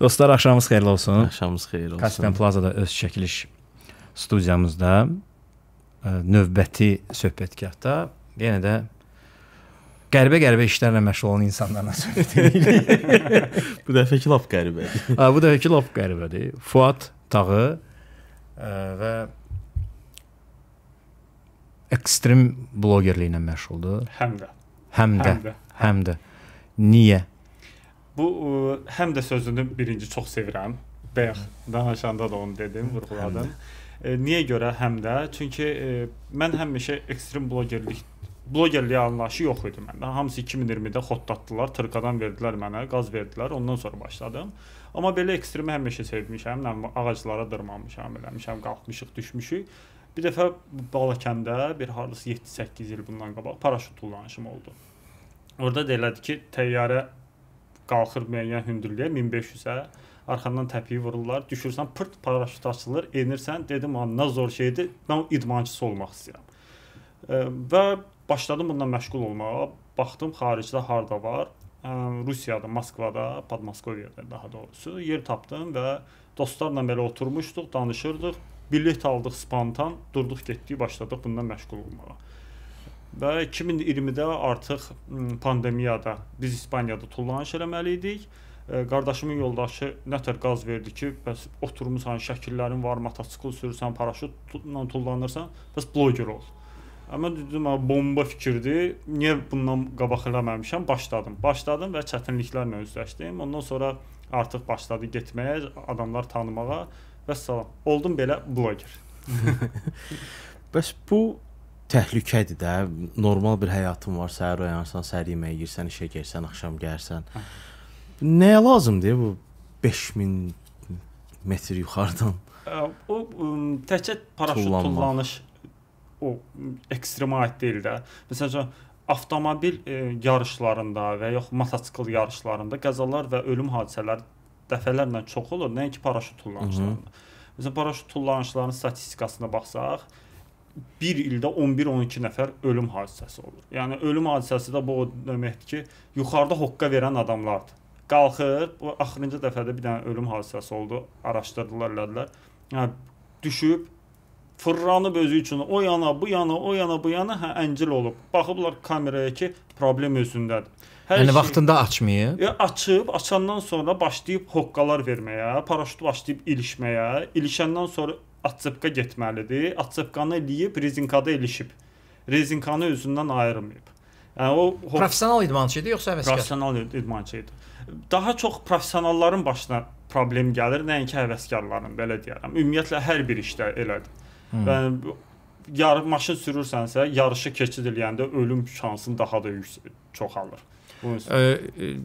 Dostlar, axşamınız xeyirli olsun. Axşamınız xeyir olsun. Kaspian Plazada öz çəkiliş studiyamızda e, növbəti söhbətgahda yenə də qəribə-qəribə işlərlə məşğul olan insanlarla söhbət edirik. bu dəfəki lap qəribədir. Hə, bu dəfəki lap qəribədir. Fuad Tağı ə, e, və ekstrem bloqerliklə məşğuldur. Həm də. Həm də. Həm də. Həm də. Niyə? Bu ə, e, həm də sözünü birinci çox sevirəm. Bayaq danışanda da onu dedim, vurğuladım. E, niyə görə həm də? Çünki ə, mən həmişə ekstrem bloqerlik blogerliyə anlaşı yox idi məndə. Hamısı 2020-də xotdatdılar, tırkadan verdilər mənə, qaz verdilər, ondan sonra başladım. Amma belə ekstremi həmişə sevmişəm, nə ağaclara dırmanmışam, eləmişəm, qalxmışıq, düşmüşük. Bir dəfə Balakəndə bir hardasa 7-8 il bundan qabaq paraşüt tullanışım oldu. Orda da elədi ki, təyyarə qalxır müəyyən hündürlüyə 1500-ə arxandan təpiyi vururlar, düşürsən, pırt paraşüt açılır, enirsən, dedim, "Nə zor şeydir. Mən idmançısı olmaq istəyirəm." və başladım bundan məşğul olmağa. Baxdım xaricdə harda var. Ə, Rusiyada, Moskvada, Podmoskoviyada daha doğrusu yer tapdım və dostlarla belə oturmuşduq, danışırdıq. Bilet aldıq spontan, durduq getdik, başladıq bundan məşğul olmağa. Və 2020-də artıq pandemiyada biz İspaniyada tullanış eləməli idik qardaşımın yoldaşı nətər qaz verdi ki, bəs oturmusan, şəkillərin var, motosikl sürürsən, paraşütlə tullanırsan, bəs bloger ol. Amma dedim, "A bomba fikirdir. Niyə bundan qabaq eləməmişəm?" Başladım. Başladım və çətinliklərlə üzləşdim. Ondan sonra artıq başladı getməyə, adamlar tanımağa və salam. Oldum belə bloger. Bəs bu təhlükədir də. Normal bir həyatın var. Səhər oyanırsan, səhər yeməyə girsən, işə gəlsən, axşam gəlsən. Hə. Nəyə lazımdır bu 5000 metr yuxarıdan? O təkcə paraşüt tullanış o ekstrema aid deyil də. Məsələn, avtomobil e, yarışlarında və yox motosikl yarışlarında qəzalar və ölüm hadisələri dəfələrlə çox olur, nəinki paraşüt tullanışlarında. Məsələn, paraşüt tullanışlarının statistikasına baxsaq, 1 ildə 11-12 nəfər ölüm hadisəsi olur. Yəni ölüm hadisəsi də bu deməkdir ki, yuxarıda hoqqa verən adamlardır. Qalxır, bu axırıncı dəfədə bir dənə ölüm hadisəsi oldu, araşdırdılar, elədilər. Yəni düşüb fırlanıb özü üçün o yana, bu yana, o yana, bu yana hə əncil olub. Baxıblar kameraya ki, problem özündədir. Hər yəni şey, vaxtında açmayıb. Ya e, açıb, açandan sonra başlayıb hoqqalar verməyə, paraşüt başlayıb ilişməyə, ilişəndən sonra atsepka getməlidir. Atsepkanı eləyib, rezinkada ilişib. Rezinkanı özündən ayırmayıb. Yəni o hoq... professional idmançı idi, yoxsa həvəskar? Professional idmançı idi. Daha çox professionalların başına problem gəlir, nəinki həvəskarların, belə deyərəm. Ümumiyyətlə hər bir işdə elədir. Və hmm. yarı maşın sürürsənsə, yarışı keçid eləyəndə ölüm şansın daha da yüksək çoxalır. E,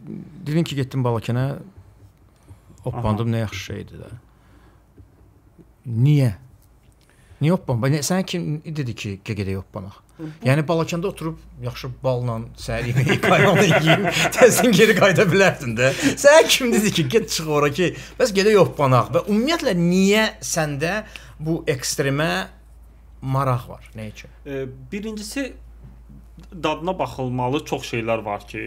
dedin ki, getdim Balakənə. Oppandım, nə yaxşı şeydir də. Niyə? Niyə oppan? Sən kim dedi ki, gedək oppanaq? Yəni Balakəndə oturub yaxşı balla səhər yeməyi qayranı yeyib təzən geri qayıda bilərdin də. Sənə kim dedi ki, get çıx ora ki, bəs gedə yox banaq və ümumiyyətlə niyə səndə bu ekstremə maraq var. Nə üçün? E, birincisi dadına baxılmalı çox şeylər var ki,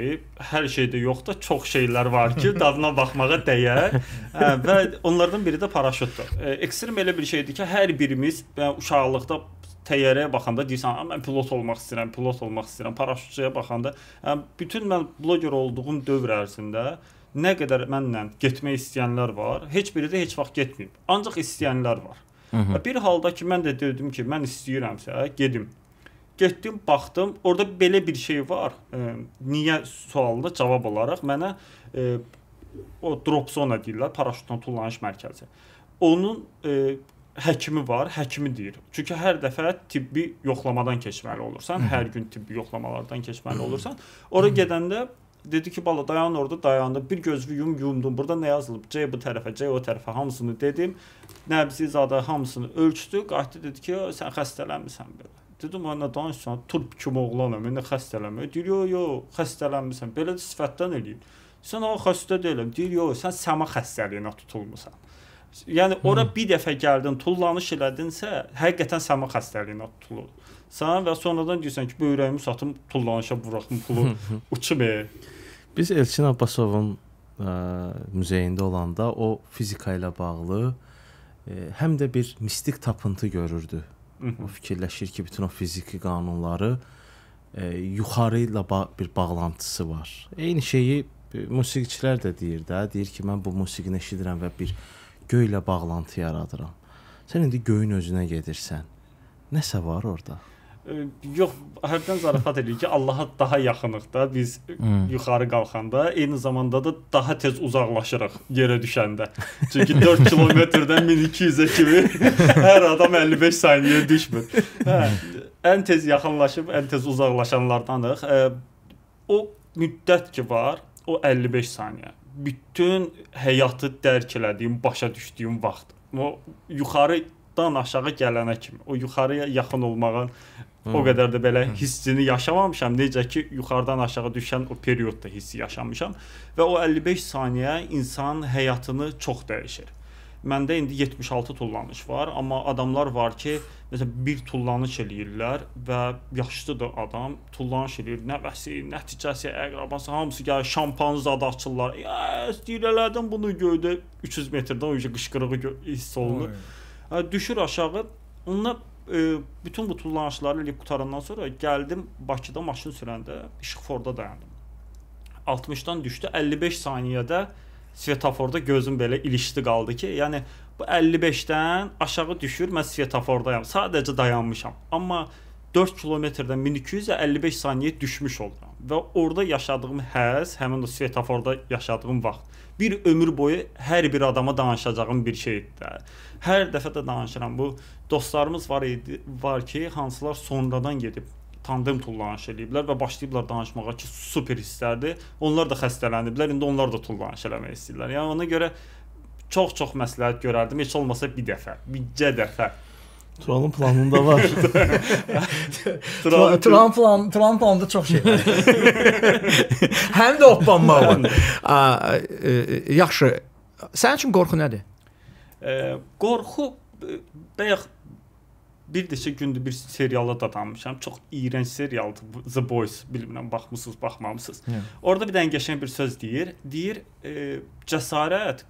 hər şeydə yox da çox şeylər var ki, dadına baxmağa dəyər. Hə, və onlardan biri də paraşütdür. E, ekstrem elə bir şeydir ki, hər birimiz uşaqlıqda təyyarəyə baxanda deyirsən, mən pilot olmaq istəyirəm, pilot olmaq istəyirəm. Paraşütçüyə baxanda hə, bütün mən bloger olduğum dövr ərzində nə qədər mənlə getmək istəyənlər var, heç biri də heç vaxt getməyib. Ancaq istəyənlər var. Hı -hı. Bir halda ki mən də dedim ki, mən istəyirəmsə gedim. Getdim, baxdım, orada belə bir şey var. E, niyə sualına cavab olaraq mənə e, o drop zona deyirlər, paraşütdən tullanış mərkəzi. Onun e, həkimi var, həkimi deyir. Çünki hər dəfə tibbi yoxlamadan keçməli olursan, hər gün tibbi yoxlamalardan keçməli olursan. Ora gedəndə dedi ki, bala dayan orada dayandı. Bir gözümü yum yumdum. Burada nə yazılıb? C bu tərəfə, C o tərəfə hamısını dedim nəbzi zada hamısını ölçdü, qayıtdı dedi ki, sən xəstələnmisən belə. Dedim ona danışsan, turp kimi oğlanam, indi xəstələnmə. Deyir, yo, yo, xəstələnmisən. Belə də sifətdən eləyir. Sən o xəstə deyiləm. Deyir, yo, sən səma xəstəliyinə tutulmusan. Yəni hmm. ora bir dəfə gəldin, tullanış elədinsə, həqiqətən səma xəstəliyinə tutulur. Sən və sonradan deyirsən ki, bu ürəyimi satım, tullanışa buraxım pulu, uçub. E. Biz Elçin Abbasovun ə, e, muzeyində olanda o fizika ilə bağlı ə, həm də bir mistik tapıntı görürdü. O fikirləşir ki, bütün o fiziki qanunları e, yuxarı ilə ba bir bağlantısı var. Eyni şeyi e, musiqiçilər də deyir də, deyir ki, mən bu musiqini eşidirəm və bir göylə bağlantı yaradıram. Sən indi göyün özünə gedirsən. Nəsə var orada? yox hərdən zarafat eləyir ki, Allaha daha yaxınıq da biz hmm. yuxarı qalxanda, eyni zamanda da daha tez uzaqlaşırıq yerə düşəndə. Çünki 4 kilometrdən 1200-ə kimi hər adam 55 saniyə düşmür. Hə, ən tez yaxınlaşıb ən tez uzaqlaşanlardanıq. O müddət ki var, o 55 saniyə. Bütün həyatı dərk elədiyim, başa düşdüyüm vaxt. O yuxarı altdan aşağı gələnə kimi, o yuxarıya yaxın olmağın Hı. O hmm. qədər də belə hmm. hissini yaşamamışam. Necə ki yuxarıdan aşağı düşən o periodda hissi yaşamışam və o 55 saniyə insanın həyatını çox dəyişir. Məndə indi 76 tullanış var, amma adamlar var ki, məsələn bir tullanış eləyirlər və yaşlıdır adam, tullanış eləyir, nəvəsi, nəticəsi, əqrabası hamısı gəlir, şampanı zad açırlar. Ya, istəyirlərdən bunu göydə 300 metrdən o qışqırığı hiss olunur. Oy düşür aşağı. Onlar e, bütün bu tullanışları lig qutarandan sonra gəldim Bakıda maşın sürəndə işıqforda dayandım. 60-dan düşdü 55 saniyədə svetoforda gözüm belə ilişdi qaldı ki, yəni bu 55-dən aşağı düşür, mən svetofordayam. Sadəcə dayanmışam. Amma 4 kilometrdən 1200-ə 55 saniyə düşmüş oluram və orada yaşadığım həz, həmin o svetoforda yaşadığım vaxt bir ömür boyu hər bir adama danışacağım bir şeydir də. Hər dəfə də danışıram bu dostlarımız var idi, var ki, hansılar sonradan gedib tandem tullanış eləyiblər və başlayıblar danışmağa ki, super hisslərdir. Onlar da xəstələniblər, indi onlar da tullanış eləmək istəyirlər. Yəni ona görə çox-çox məsləhət görərdim. Heç olmasa bir dəfə, bircə dəfə Trump'ın planında var. Trump, Trump, plan, Trump planında çox şey var. Həm də oplanmaq var. A, e, e, yaxşı. Sənin üçün qorxu nədir? E, qorxu e, bayaq bir neçə gündür bir seriala da danmışam. Çox iyrənc serialdır The Boys. Bilmirəm baxmısınız, baxmamısınız. Yeah. Hə. Orada bir dənə qəşəng bir söz deyir. Deyir, e, cəsarət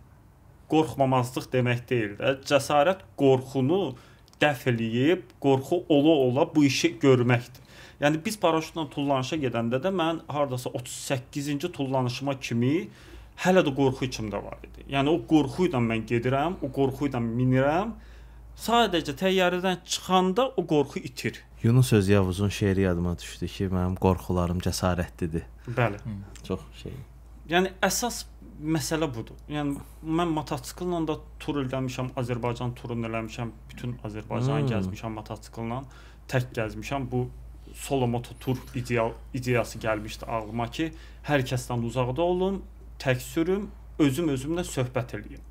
qorxmamazlıq demək deyil də. Cəsarət qorxunu dəf eləyib, qorxu ola-ola bu işi görməkdir. Yəni biz paraşutla tullanışa gedəndə də mən hardasa 38-ci tullanışıma kimi e, hələ də qorxu içimdə var idi. Yəni o qorxu ilə mən gedirəm, o qorxu ilə minirəm. Sadəcə təyyarədən çıxanda o qorxu itir. Yunus Özyavuzun şeiri yadıma düşdü ki, mənim qorxularım cəsarətlidir. Bəli. Hı. Çox şey. Yəni əsas məsələ budur. Yəni mən motosikllə da tur eləmişəm, Azərbaycan turunu eləmişəm, bütün Azərbaycanı hmm. gəzmişəm motosikllə, tək gəzmişəm. Bu solo mototur ideal ideyası gəlmişdi ağlıma ki, hər kəsdən uzaqda olum, tək sürüm, özüm özümlə söhbət eləyim.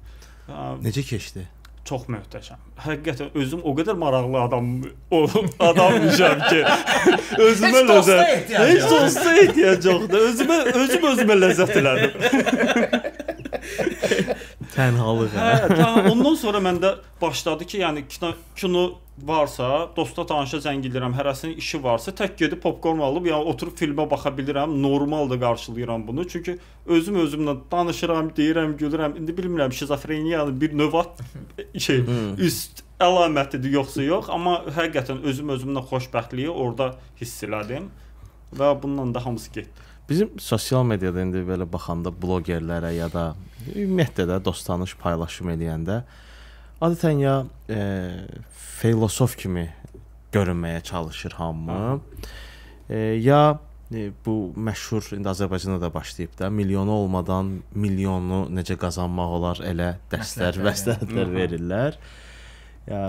Necə keçdi? Çox möhtəşəm. Həqiqətən özüm o qədər maraqlı adam o adammışam ki, özümə ləzzət. Heç dosta ehtiyac yoxdur. Özümə özüm özümə ləzzət elədim. Tənhalıq. Hə? hə, tamam. Ondan sonra məndə başladı ki, yəni kino, kino varsa, dosta tanışa zəng edirəm, hərəsinin işi varsa, tək gedib popkorn alıb, yəni oturub filmə baxa bilirəm, normal da qarşılayıram bunu. Çünki özüm özümlə danışıram, deyirəm, gülürəm. İndi bilmirəm şizofreniyanın bir növ şey üst əlamətidir yoxsa yox, amma həqiqətən özüm özümlə xoşbəxtliyi orada hiss elədim və bununla da hamısı getdi. Bizim sosial mediada indi belə baxanda bloqerlərə ya da ümumiyyətlə də dost tanış paylaşım eləyəndə adətən ya e, filosof kimi görünməyə çalışır hamı. E, ya e, bu məşhur indi Azərbaycanda da başlayıb da milyonu olmadan milyonu necə qazanmaq olar elə dərslər, məsləhətlər yəni. verirlər. Ya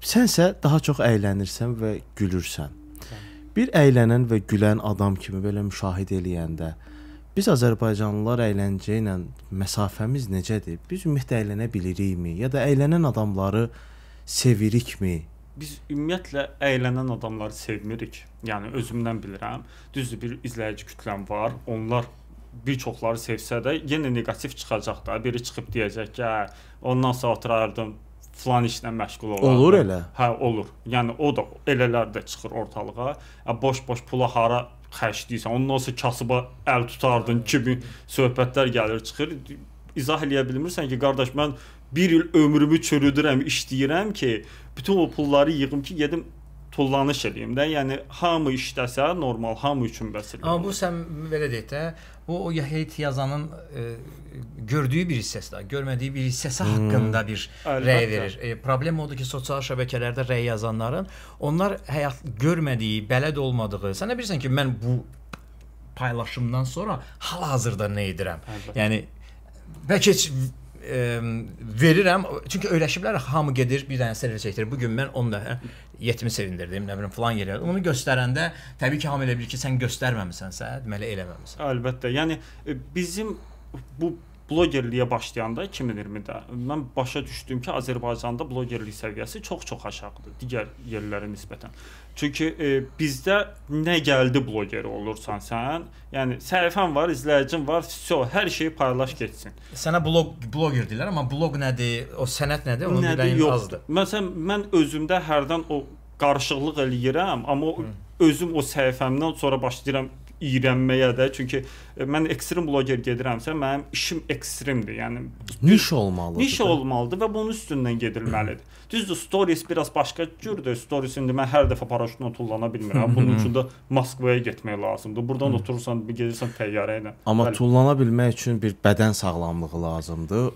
sənsə daha çox əylənirsən və gülürsən. Bir əylənən və gülən adam kimi belə müşahidə eləyəndə, Biz azərbaycanlılar əyləncə ilə məsafəmiz necədir? Biz ümumiyyətlə əylənə bilirikmi ya da əylənən adamları sevirikmi? Biz ümumiyyətlə əylənən adamları sevmirik. Yəni özümdən bilirəm. Düzdür, bir izləyici kütləm var. Onlar bir çoxları sevsə də yenə negativ çıxacaq da. Biri çıxıb deyəcək ki, hə, ondan sonra oturardım falan işlə məşğul olardı. Olur elə. Hə, olur. Yəni o da elələr də çıxır ortalığa. Boş-boş pula hara xərcləyirsən, ondan sonra kasıba əl tutardın kimi söhbətlər gəlir çıxır. İzah eləyə bilmirsən ki, qardaş mən 1 il ömrümü çürüdürəm, işləyirəm ki, bütün o pulları yığım ki, gedim tullanış eləyim də. Yəni hamı işləsə normal, hamı üçün bəs eləyim. Amma bu sən belə deyək də, bu o Heyt yazanın e, gördüyü bir hissəsi də, görmədiyi bir hissəsi hmm. haqqında bir Əlbəttə. rəy verir. E, problem odur ki, sosial şəbəkələrdə rəy yazanların onlar həyat görmədiyi, bələd olmadığı. Sən də bilirsən ki, mən bu paylaşımdan sonra hal-hazırda nə edirəm? Əlbəttə. Yəni bəlkə heç ə, e, verirəm. Çünki öyrəşiblər hamı gedir bir dənə server çəkdirir. Bu gün mən 10 dəfə hə? yetimi sevindirdim, nə bilim falan yerə. Onu göstərəndə təbii ki, hamı elə bilir ki, sən göstərməmisənsə, deməli eləməmisən. Əlbəttə. Yəni e, bizim bu blogerliyə başlayanda 2020-də mən başa düşdüm ki, Azərbaycanda blogerlik səviyyəsi çox-çox aşağıdır digər yerlərə nisbətən. Çünki e, bizdə nə gəldi bloqeri olursan sən, yəni səhifən var, izləyicin var, vəsio, hər şeyi paylaş getsin. Sənə bloq bloqer deyirlər, amma bloq nədir, o sənət nədir, onun nədir, bir azdır. Məsələn, mən özümdə hərdən o qarışıqlıq eləyirəm, amma Hı. özüm o səhifəmdən sonra başlayıram iyrənməyə də. Çünki e, mən ekstrem bloger gedirəmsə, mənim işim ekstremdir. Yəni niş olmalıdır. Niş olmalıdır və bunun üstündən gedilməlidir. Düzdür, stories biraz başqa cürdür. Stories indi mən hər dəfə paraşutla tullana bilmirəm. Bunun üçün də Moskvaya getmək lazımdır. Burdan oturursan, gedirsən təyyarə ilə. Amma Bəli. tullana bilmək üçün bir bədən sağlamlığı lazımdır.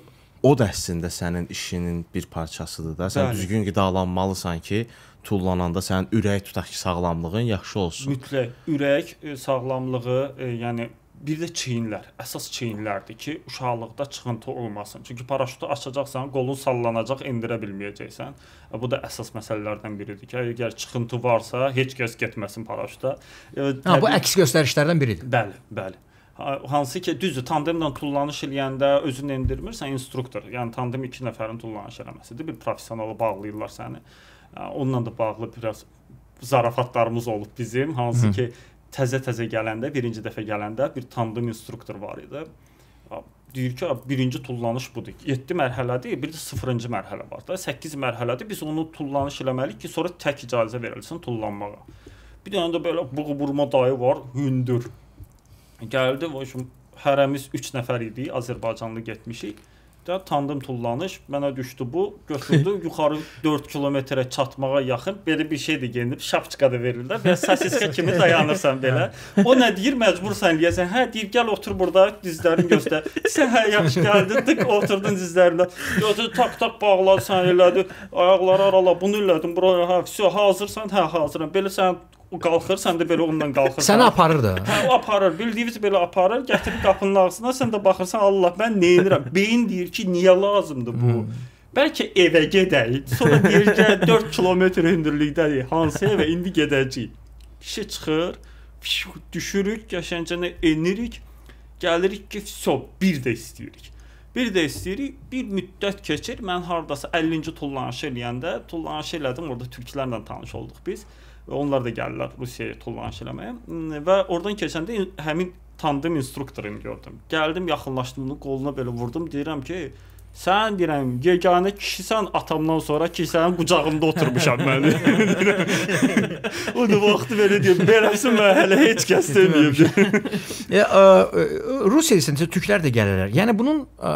O da əslində sənin işinin bir parçasıdır da. Sən Bəli. düzgün qidalanmalısan ki, tullananda sənin ürək tutaq ki, sağlamlığın yaxşı olsun. Mütləq ürək e, sağlamlığı, e, yəni bir də çiyinlər. Əsas çiyinlərdir ki, uşaqlıqda çıxıntı olmasın. Çünki paraşütü açacaqsan, qolun sallanacaq, endirə bilməyəcəksən. E, bu da əsas məsələlərdən biridir ki, əgər çıxıntı varsa, heç kəs getməsin paraşütə. E, ha, bu əks göstərişlərdən biridir. Bəli, bəli hansı ki düzdür tandemlə tullanış eləyəndə özün endirmirsən instruktor. Yəni tandem 2 nəfərin tullanış eləməsidir. Bir professionala bağlayırlar səni. Onunla da bağlı biraz zarafatlarımız olub bizim, hansı Hı. ki təzə-təzə gələndə, birinci dəfə gələndə bir tandem instruktor var idi. Deyir ki, birinci tullanış budur. 7 mərhələdir, bir də 0-cı mərhələ var da. 8 mərhələdir. Biz onu tullanış eləməliyik ki, sonra tək icazə verilsin tullanmağa. Bir dənə də belə bığı vurma dayı var, hündür. Gəldi, o hərəmiz 3 nəfər idi, Azərbaycanlı getmişik də tandem tullanış mənə düşdü bu, götürdü yuxarı 4 kilometrə çatmağa yaxın belə bir şey də gəlinib, şapçıqa da verirlər. Belə sosiska kimi dayanırsan belə. Hə. O nə deyir, məcbursan eləyəsən. Hə, deyir, gəl otur burada, dizlərini göstər. Sən hə, yaxşı gəldin, tık oturdun dizlərində. Götür tak tak bağladı, sən elədi. Ayaqları arala, bunu elədim, bura hə, vəsə hazırsan, hə, hazıram. Belə sən o qalxır, sən də belə ondan qalxırsan. Səni aparır da. Hə, o aparır. Bildiyiniz belə aparır, gətirib qapının ağzına, sən də baxırsan, Allah, mən nə edirəm? Beyin deyir ki, niyə lazımdır bu? Hmm. Bəlkə evə gedək. Sonra deyir ki, 4 kilometr hündürlükdədir. Hansı evə indi gedəcəyik? Kişi çıxır, pişik, düşürük, qəşəngcənə enirik. Gəlirik ki, so, bir də istəyirik. Bir də istəyirik, bir müddət keçir. Mən hardasa 50-ci tullanışı eləyəndə tullanışı elədim, orada türklərlə tanış olduq biz. Onlar da gəlirlər Rusiyaya tullanış eləməyə və oradan keçəndə həmin tandem instruktorunu gördüm. Gəldim, yaxınlaşdım, onun qoluna belə vurdum, deyirəm ki, Sən deyirəm, yeganə kişisən atamdan sonra ki, sənin qucağımda oturmuşam mən. o da vaxtı belə deyir, beləsi mərhələ heç kəs deməyib. e, Rusiya isə türklər də gəlirlər. Yəni bunun ə,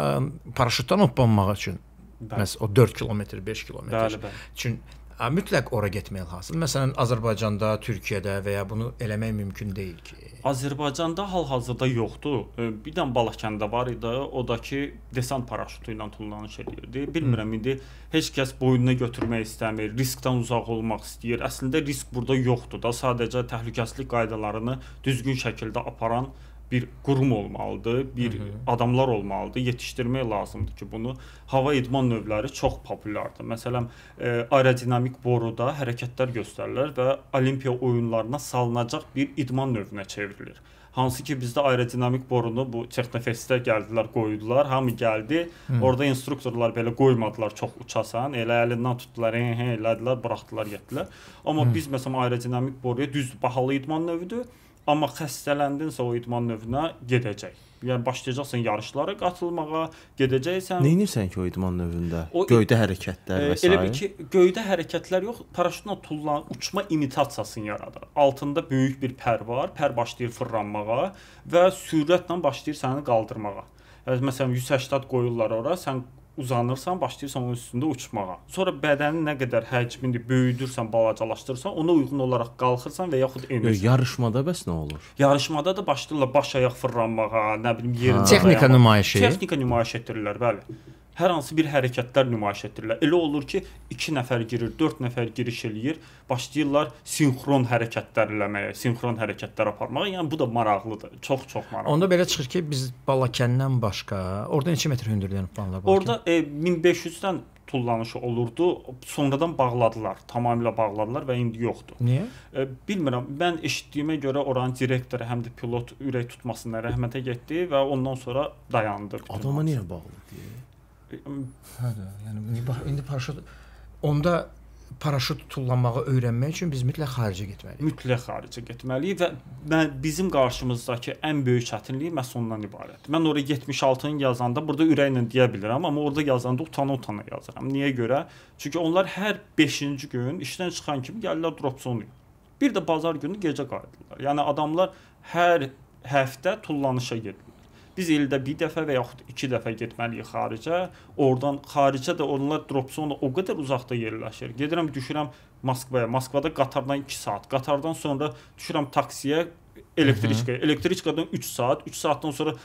paraşütdən hoppanmaq üçün bəli. məs o 4 kilometr, 5 kilometr. Bəli, bəli. Çünki mütləq ora getmək lazımdır. Məsələn, Azərbaycanda, Türkiyədə və ya bunu eləmək mümkün deyil ki. Azərbaycanda hal-hazırda yoxdur. Bir dən Balakəndə var idi, o da ki, desant paraşütü ilə tullanış eləyirdi. Bilmirəm Hı. indi heç kəs boynuna götürmək istəmir, riskdən uzaq olmaq istəyir. Əslində risk burada yoxdur da, sadəcə təhlükəsizlik qaydalarını düzgün şəkildə aparan bir qurum olmalıdır, bir Hı -hı. adamlar olmalıdır, yetişdirmək lazımdır ki, bunu hava idman növləri çox populyardır. Məsələn, e, aerodinamik boruda hərəkətlər göstərilir və Olimpiya oyunlarına salınacaq bir idman növünə çevrilir. Hansı ki bizdə aerodinamik borunu bu Texnofestə gəldilər, qoydular, hamı gəldi. Hı. Orada instruktorlar belə qoymadılar çox uçasan, elə əlindən tutdular, hə, hə elədilər, buraxdılar, getdilər. Amma Hı. biz məsələn aerodinamik boruya düz bahalı idman növüdür Amma xəstələndinsə o idman növünə gedəcək. Yəni başlayacaqsan yarışlara qatılmağa, gedəcəksən. Nə edirsən ki o idman növündə? O, göydə hərəkətlər e, və s. Elə bil ki, göydə hərəkətlər yox, paraşütlə tullan uçma imitasiyasını yaradır. Altında böyük bir pər var, pər başlayır fırlanmağa və sürətlə başlayır səni qaldırmağa. Yəni, məsələn 180 qoyurlar ora, sən uzanırsan, başlayırsan onun üstündə uçmağa. Sonra bədənin nə qədər həcmini böyüdürsən, balacalaşdırırsan, ona uyğun olaraq qalxırsan və yaxud enirsən. Yarışmada bəs nə olur? Yarışmada da başlayırlar baş ayaq fırlanmağa, nə bilim yerin texnika nümayiş etdirir. Texnika nümayiş etdirirlər, bəli hər hansı bir hərəkətlər nümayiş etdirirlər. Elə olur ki, 2 nəfər girir, 4 nəfər giriş eləyir, başlayırlar sinxron hərəkətlər eləməyə, sinxron hərəkətlər aparmağa. Yəni bu da maraqlıdır. Çox-çox maraqlı. Onda belə çıxır ki, biz Balakəndən başqa, orada neçə metr hündürlüyən planlar var? Orada e, 1500-dən tullanışı olurdu. Sonradan bağladılar, tamamilə bağladılar və indi yoxdur. Niyə? E, bilmirəm. Mən eşitdiyimə görə oranın direktoru həm də pilot ürək tutmasına rəhmətə getdi və ondan sonra dayandı. Adama niyə bağlı deyə? Hədə, yəni indi paraşüt onda paraşüt tullanmağı öyrənmək üçün biz mütləq xaricə getməliyik. Mütləq xaricə getməliyik və mən bizim qarşımızdakı ən böyük çətinlik məhz ondan ibarətdir. Mən ora 76-nı yazanda burada ürəklə deyə bilirəm, amma orada yazanda utana-utana yazıram. Niyə görə? Çünki onlar hər 5-ci gün işdən çıxan kimi gəlirlər dropzonu. Bir də bazar günü gecə qayıdırlar. Yəni adamlar hər həftə tullanışa gedirlər. Biz ildə bir dəfə və yaxud 2 dəfə getməliyik xaricə. Oradan xaricə də onlar Dropzone o qədər uzaqda yerləşir. Gedirəm düşürəm Moskvaya. Moskvada qatardan 2 saat, qatardan sonra düşürəm taksiyə, elektriçkaya. Elektriçkadan 3 saat, 3 saatdan sonra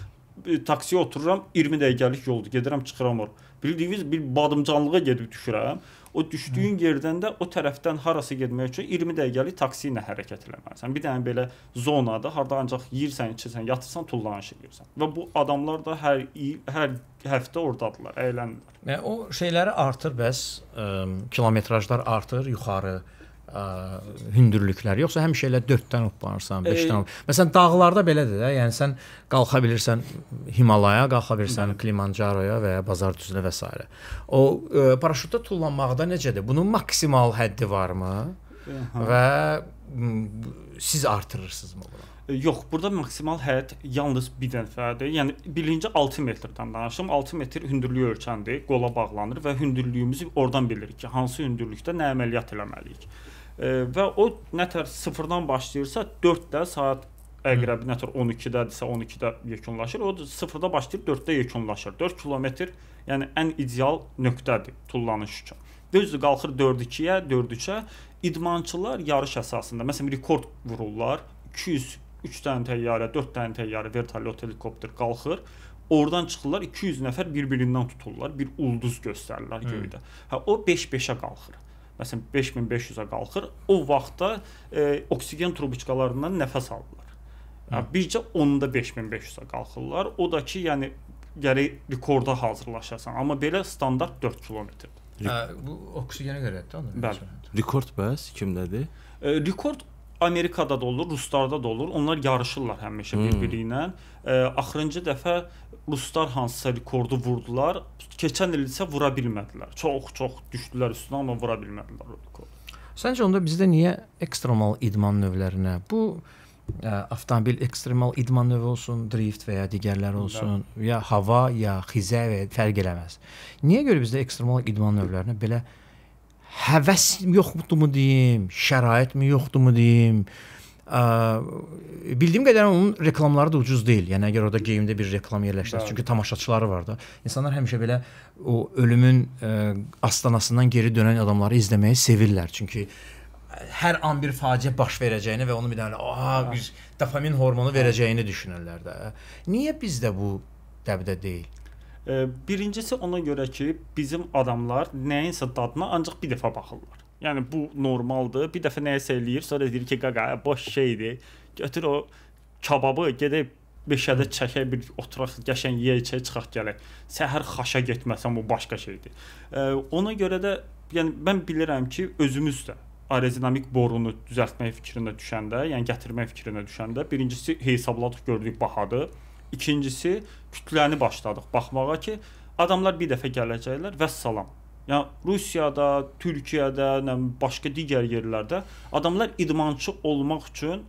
e, taksiyə otururam, 20 dəqiqəlik yoldur. Gedirəm, çıxıram ora. Bildiyiniz bir badımcanlığa gedib düşürəm. O düşdüyün Hı. yerdən də o tərəfdən harasa getmək üçün 20 dəqiqəlik taksi ilə hərəkət eləməlisən. Bir dənə belə zonada harda ancaq yeyirsən, içirsən, yatırsan, tullanış edirsən. Və bu adamlar da hər il, hər həftə ordadılar, əylənirlər. Yəni o şeyləri artır bəs ə, kilometrajlar artır yuxarı. Hı ə, hündürlüklər. Yoxsa həmişə elə 4-dən hoppanırsan, 5-dən. E, Məsələn dağlarda belədir də. Yəni sən qalxa bilirsən Himalaya, qalxa bilirsən Kilimanjaroya və ya bazar düzünə və s. O ə, paraşütdə tullanmaqda necədir? Bunun maksimal həddi varmı? E, və siz artırırsınızmı bunu? Yox, burada maksimal hədd yalnız bir dəfədir. Yəni birinci 6 metrdən danışım. 6 metr hündürlük ölçəndir, qola bağlanır və hündürlüyümüzü oradan bilirik ki, hansı hündürlükdə nə əməliyyat eləməliyik və o nətər 0-dan başlayırsa 4-də saat əqrəbi nətər 12-dədirsə 12-də yekunlaşır. O da 0-da başlayır 4-də yekunlaşır. 4 kilometr, yəni ən ideal nöqtədir tullanış üçün. Düzdür, qalxır 4-2-yə, 4-3-ə. İdmançılar yarış əsasında, məsələn, rekord vururlar. 200 3 dənə təyyarə, 4 dənə təyyarə, vertolyot, helikopter qalxır. Oradan çıxırlar 200 nəfər bir-birindən tuturlar, bir ulduz göstərirlər göydə. Hə o 5-5-ə qalxır məsələn 5500-ə qalxır, o vaxtda e, oksigen trubiçkalarından nəfəs alırlar. Yəni bircə onda 5500-ə qalxırlar. O da ki, yəni gərək rekorda hazırlaşasan, amma belə standart 4 kilometrdir. Hə, bu oksigenə görədir də onda. Bəli. Rekord bəs kimdədir? E, rekord Amerikada da olur, Ruslarda da olur. Onlar yarışırlar həmişə hmm. bir-biri ilə. Hmm axırıncı dəfə ruslar hansısa rekordu vurdular. Keçən il isə vura bilmədilər. Çox-çox düşdülər üstünə, amma vura bilmədilər o rekordu. Səncə onda bizdə niyə ekstremal idman növlərinə bu ə, e, avtomobil ekstremal idman növü olsun, drift və ya digərləri olsun, Bəli. ya hava, ya xizə və fərq eləməz. Niyə görə bizdə ekstremal idman növlərinə belə həvəs yoxdumu deyim, şəraitmi yoxdumu deyim, Ə, bildiyim qədər onun reklamları da ucuz deyil. Yəni əgər orada geyimdə bir reklam yerləşdirsə, çünki tamaşaçıları var da. İnsanlar həmişə belə o ölümün ə, astanasından geri dönən adamları izləməyi sevirlər. Çünki hər an bir faciə baş verəcəyini və onu bir dənə aha bir dopamin hormonu verəcəyini düşünürlər də. Niyə bizdə bu dəbdə deyil? Birincisi ona görə ki, bizim adamlar nəyinsə dadına ancaq bir dəfə baxırlar. Yəni bu normaldır. Bir dəfə nəyəsə eləyir, sonra deyir ki, qaqa, boş şeydir. Götür o kababı, gedib meşədə çəkək bir oturaq, qəşəng yeyək, çıxaq gələk. Səhər xaşa getməsəm o başqa şeydir. E, ona görə də yəni mən bilirəm ki, özümüz də aerodinamik borunu düzəltmək fikrinə düşəndə, yəni gətirmək fikrinə düşəndə, birincisi hesabladıq gördük bahadır. İkincisi kütləni başladıq baxmağa ki, adamlar bir dəfə gələcəklər və salam. Yəni Rusiyada, Türkiyədə, nə başqa digər yerlərdə adamlar idmançı olmaq üçün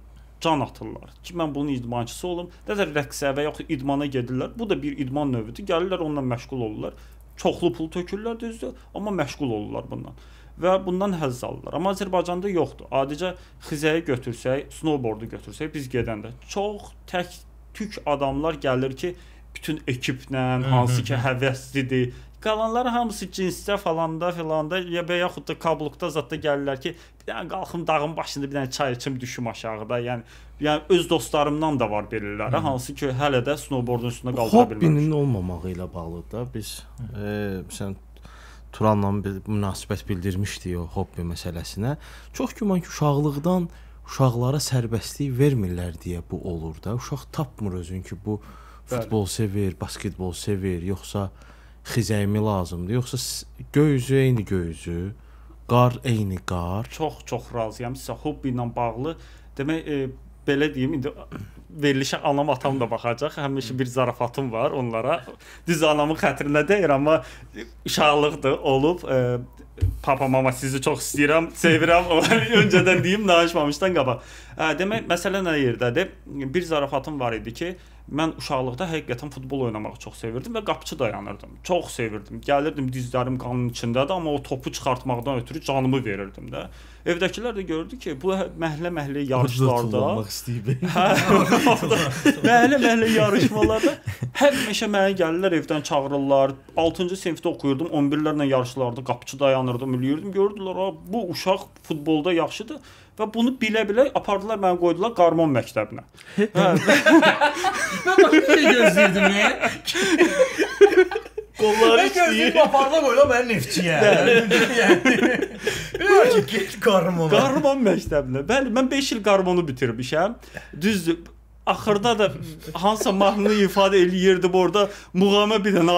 can atırlar. Ki mən bunun idmançısı olum. Nədir rəqsə və yaxud idmana gedirlər. Bu da bir idman növüdür. Gəlirlər onunla məşğul olurlar. Çoxlu pul tökürlər düzdür, amma məşğul olurlar bundan və bundan həzz alırlar. Amma Azərbaycanda yoxdur. Adicə xizəyi götürsək, snowboardu götürsək biz gedəndə çox tək tük adamlar gəlir ki, bütün ekiplə, hansı ki həvəslidir, Qalanları hamısı cinsdə falanda filanda ya və yaxud da kabluqda zətdə gəlirlər ki, bir dənə qalxım dağın başında bir dənə çay içim düşüm aşağıda. Yəni yəni öz dostlarımdan da var belələr, Hı. hansı ki hələ də snowboardun üstündə qaldıra bilmirəm. Hobbinin olmamağı ilə bağlı da biz e, sən Turanla bir münasibət bildirmişdi o hobbi məsələsinə. Çox güman ki, uşaqlıqdan uşaqlara sərbəstlik vermirlər deyə bu olur da. Uşaq tapmır özün ki, bu futbol sevir, basketbol sevir, yoxsa e, xizəyimi lazımdır, yoxsa göy üzü eyni göy üzü, qar eyni qar? Çox-çox razıyam sizə hobbi ilə bağlı. Demək, e, belə deyim, indi verilişə anam atam da baxacaq. Həmişə bir zarafatım var onlara. Düz anamın xətrinə deyir, amma uşaqlıqdır olub. E, papa mama sizi çox istəyirəm, sevirəm. Öncədən deyim, danışmamışdan qabaq. Hə, demək məsələ nə yerdədir? Bir zarafatım var idi ki, mən uşaqlıqda həqiqətən futbol oynamağı çox sevirdim və qapıçı dayanırdım. Çox sevirdim. Gəlirdim dizlərim qanın içindədir, amma o topu çıxartmaqdan ötürü canımı verirdim də. Evdəkilər də gördü ki, bu məhlə-məhlə hə-, yarışlarda məhlə-məhlə hə, yarışmalarda həmişə mənə gəlirlər evdən çağırırlar. 6-cı sinifdə oxuyurdum, 11-lərlə yarışlarda qapıçı dayanırdım, eləyirdim. Gördülər, ha, bu uşaq futbolda yaxşıdır və bunu bilə-bilə apardılar məni qoydular Qarmon məktəbinə. Hə. hə. Mən başqa şey gözləyirdim. Qolları işləyir. Paparda qoyla mən neftçiyəm. Yəni ki, get qarmona. Qarmon məktəbinə. Bəli, mən 5 il qarmonu bitirmişəm. Düzdür, axırda da hansısa mahnını ifadə eləyirdim orada muğamə bir dənə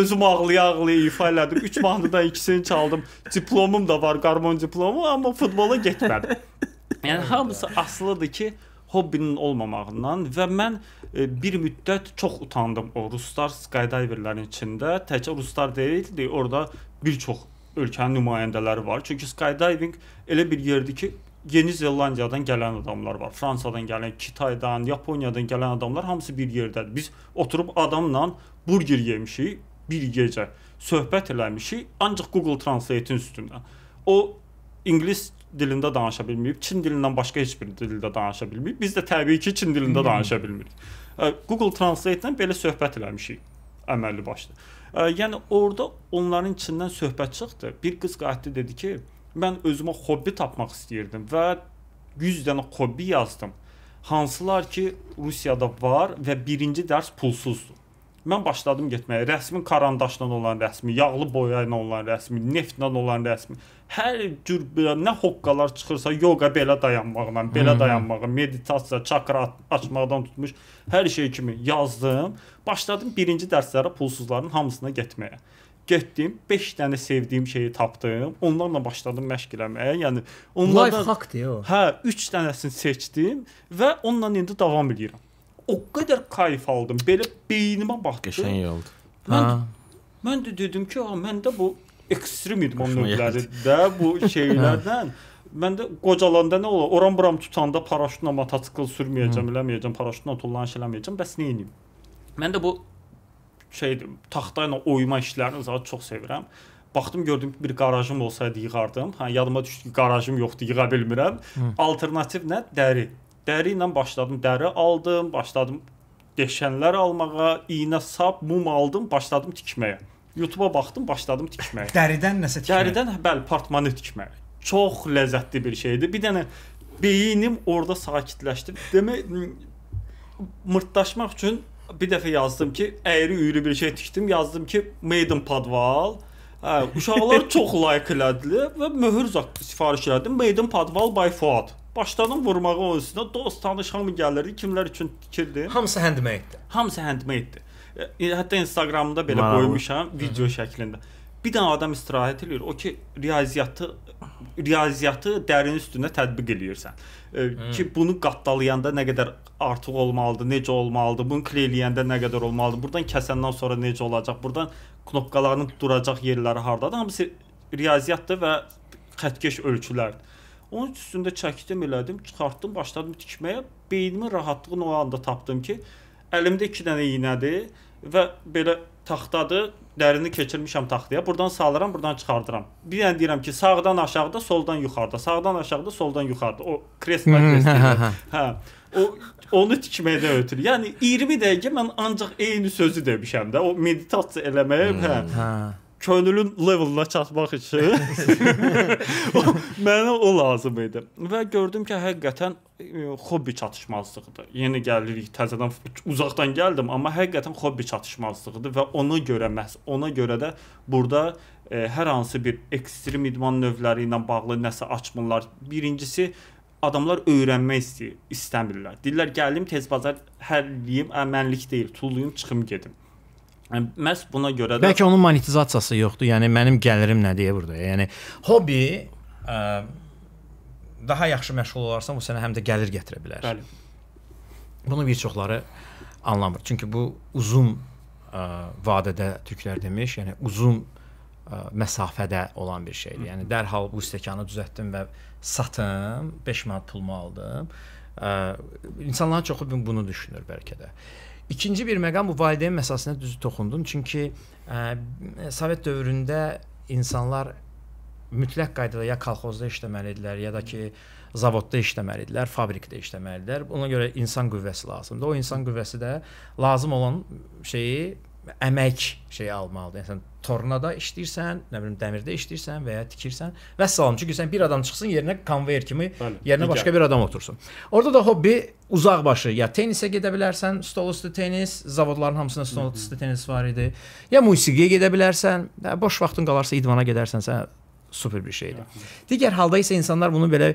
özüm ağlaya-ağlaya ifa elədim. 3 mahnıdan ikisini çaldım. Diplomum da var, qarmon diplomu, amma futbola getmədim. Yəni hamısı asılıdır ki, hobbinin olmamağından və mən e, bir müddət çox utandım o ruslar skydiverlərin içində. Təkcə ruslar deyildi, orada bir çox ölkənin nümayəndələri var. Çünki skydiving elə bir yerdir ki, Yeni Zelandiyadan gələn adamlar var, Fransadan gələn, Kitaydan, Yaponiyadan gələn adamlar hamısı bir yerdədir. Biz oturub adamla burger yemişik bir gecə, söhbət eləmişik ancaq Google Translate-in üstündən. O ingilis dilində danışa bilməyib, Çin dilindən başqa heç bir dildə danışa bilməyib. Biz də təbii ki, Çin dilində hmm. danışa bilmirik. Google Translate-dən belə söhbət eləmişik əməlli başlı. Yəni orada onların içindən söhbət çıxdı. Bir qız qayıtdı dedi ki, mən özümə hobbi tapmaq istəyirdim və 100 dənə hobbi yazdım. Hansılar ki, Rusiyada var və birinci dərs pulsuzdur. Mən başladım getməyə. Rəsmin karandaşla olan rəsmi, yağlı boya ilə olan rəsmi, neftlə olan rəsmi. Hər cür belə nə hoqqalar çıxırsa, yoga belə dayanmaqla, belə dayanmağa, meditasiya, çakra açmaqdan tutmuş hər şey kimi yazdım. Başladım birinci dərslərə pulsuzların hamısına getməyə getdim, 5 dənə sevdiyim şeyi tapdım. Onlarla başladım məşq eləməyə. Yəni onlardan Life hackdır o. Hə, 3 dənəsini seçdim və onunla indi davam edirəm o qədər kayf aldım. Belə beynimə baxdı. Qəşəng oldu. Mən, hə. mən də dedim ki, məndə bu ekstrem idman növləri yəni də bu şeylərdən məndə qocalanda nə olar? Oram buram tutanda paraşutla motosikl sürməyəcəm, eləməyəcəm, paraşutla tullaniş eləməyəcəm. Bəs nə edim? Mən də bu şeydir, taxta ilə oyma işlərini zat çox sevirəm. Baxdım gördüm ki, bir qarajım olsaydı yığardım. Hə yadıma düşdü ki, qarajım yoxdur, yığa bilmirəm. Hı. Alternativ nə? Dəri. Dəri ilə başladım, dəri aldım, başladım deşənlər almağa, iynə, sap, mum aldım, başladım tikməyə. YouTube-a baxdım, başladım tikməyə. Dəridən nəsə tikməyə. Dəridən hə, bəli, portmanı tikməyə. Çox ləzzətli bir şeydir. Bir dənə beynim orada sakitləşdi. Demək mırtdaşmaq üçün bir dəfə yazdım ki, əyri-üyrü bir şey tikdim. Yazdım ki, Maiden Padval. Hə, uşaqlar çox layıqlədilər və möhür sifariş elədim. Maiden Padval by Fuad başladım vurmağa onun üstünə. Dost tanış hamı gəlirdi. Kimlər üçün tikirdim? Hamısı handmade-dir. Hamısı handmade-dir. E, hətta Instagramda belə Maralı. qoymuşam video Hı -hı. şəklində. Bir dənə adam istirahət eləyir. O ki, riyaziyyatı riyaziyyatı dərin üstünə tətbiq eləyirsən. E, Hı. ki, bunu qatdalayanda nə qədər artıq olmalıdır, necə olmalıdır, bunu kleyləyəndə nə qədər olmalıdır, buradan kəsəndən sonra necə olacaq, buradan knopkaların duracaq yerləri hardadır? Hamısı riyaziyyatdır və xətkeş ölçülərdir. Onun üstündə çəkdim elədim, çıxartdım, başladım tikməyə. Beynimin rahatlığını o anda tapdım ki, əlimdə 2 dənə iynədir və belə taxtadır. Dərini keçirmişəm taxtaya. Burdan salıram, burdan çıxardıram. Bir dənə deyirəm ki, sağdan aşağıda, soldan yuxarıda, sağdan aşağıda, soldan yuxarıda. O kresla hmm. kresla. hə. O onu tikməyə ötür. Yəni 20 dəqiqə mən ancaq eyni sözü demişəm də. O meditasiya eləməyə, hə. Hmm. hə könlün levelına çatmaq üçün o, mənə o lazım idi. Və gördüm ki, həqiqətən hobbi e, çatışmazlığıdır. Yeni gəlirik, təzədən uzaqdan gəldim, amma həqiqətən hobbi çatışmazlığıdır və ona görə məhz ona görə də burada e, hər hansı bir ekstrem idman növləri ilə bağlı nəsə açmırlar. Birincisi adamlar öyrənmək istəyir, istəmirlər. Dillər gəldim tez bazar hər yeyim əmənlik deyil, tulluyum, çıxım gedim. Yəni məhz buna görə də Bəlkə onun monetizasiyası yoxdur. Yəni mənim gəlirim nə deyə burada. Yəni hobi ə, daha yaxşı məşğul olarsan, bu sənə həm də gəlir gətirə bilər. Bəli. Bunu bir çoxları anlamır. Çünki bu uzun ə, vadədə türklər demiş, yəni uzun ə, məsafədə olan bir şeydir. Yəni dərhal bu stəkanı düzəltdim və satım, 5 manat pulumu aldım. Ə, insanların çoxu bunu düşünür bəlkə də. Ə, İkinci bir məqam bu valideyn məsələsinə düzü toxundun. Çünki ə, e, Sovet dövründə insanlar mütləq qaydada ya kolxozda işləməli idilər, ya da ki zavodda işləməli idilər, fabrikdə işləməli idilər. Ona görə insan qüvvəsi lazımdır. O insan qüvvəsi də lazım olan şeyi əmək şey almalıdır. Yəni sən tornada işləyirsən, nə bilim dəmirdə işləyirsən və ya tikirsən və salam çünki sən bir adam çıxsın yerinə konveyer kimi, Bəli, yerinə başqa bir adam otursun. Orada da hobbi uzaq başı, ya tennisə gedə bilərsən, stol üstü tennis, zavodların hamısında stol üstü tennis var idi. Ya musiqiyə gedə bilərsən, boş vaxtın qalarsa idmana gedərsənsə super bir şeydir. Digər halda isə insanlar bunu belə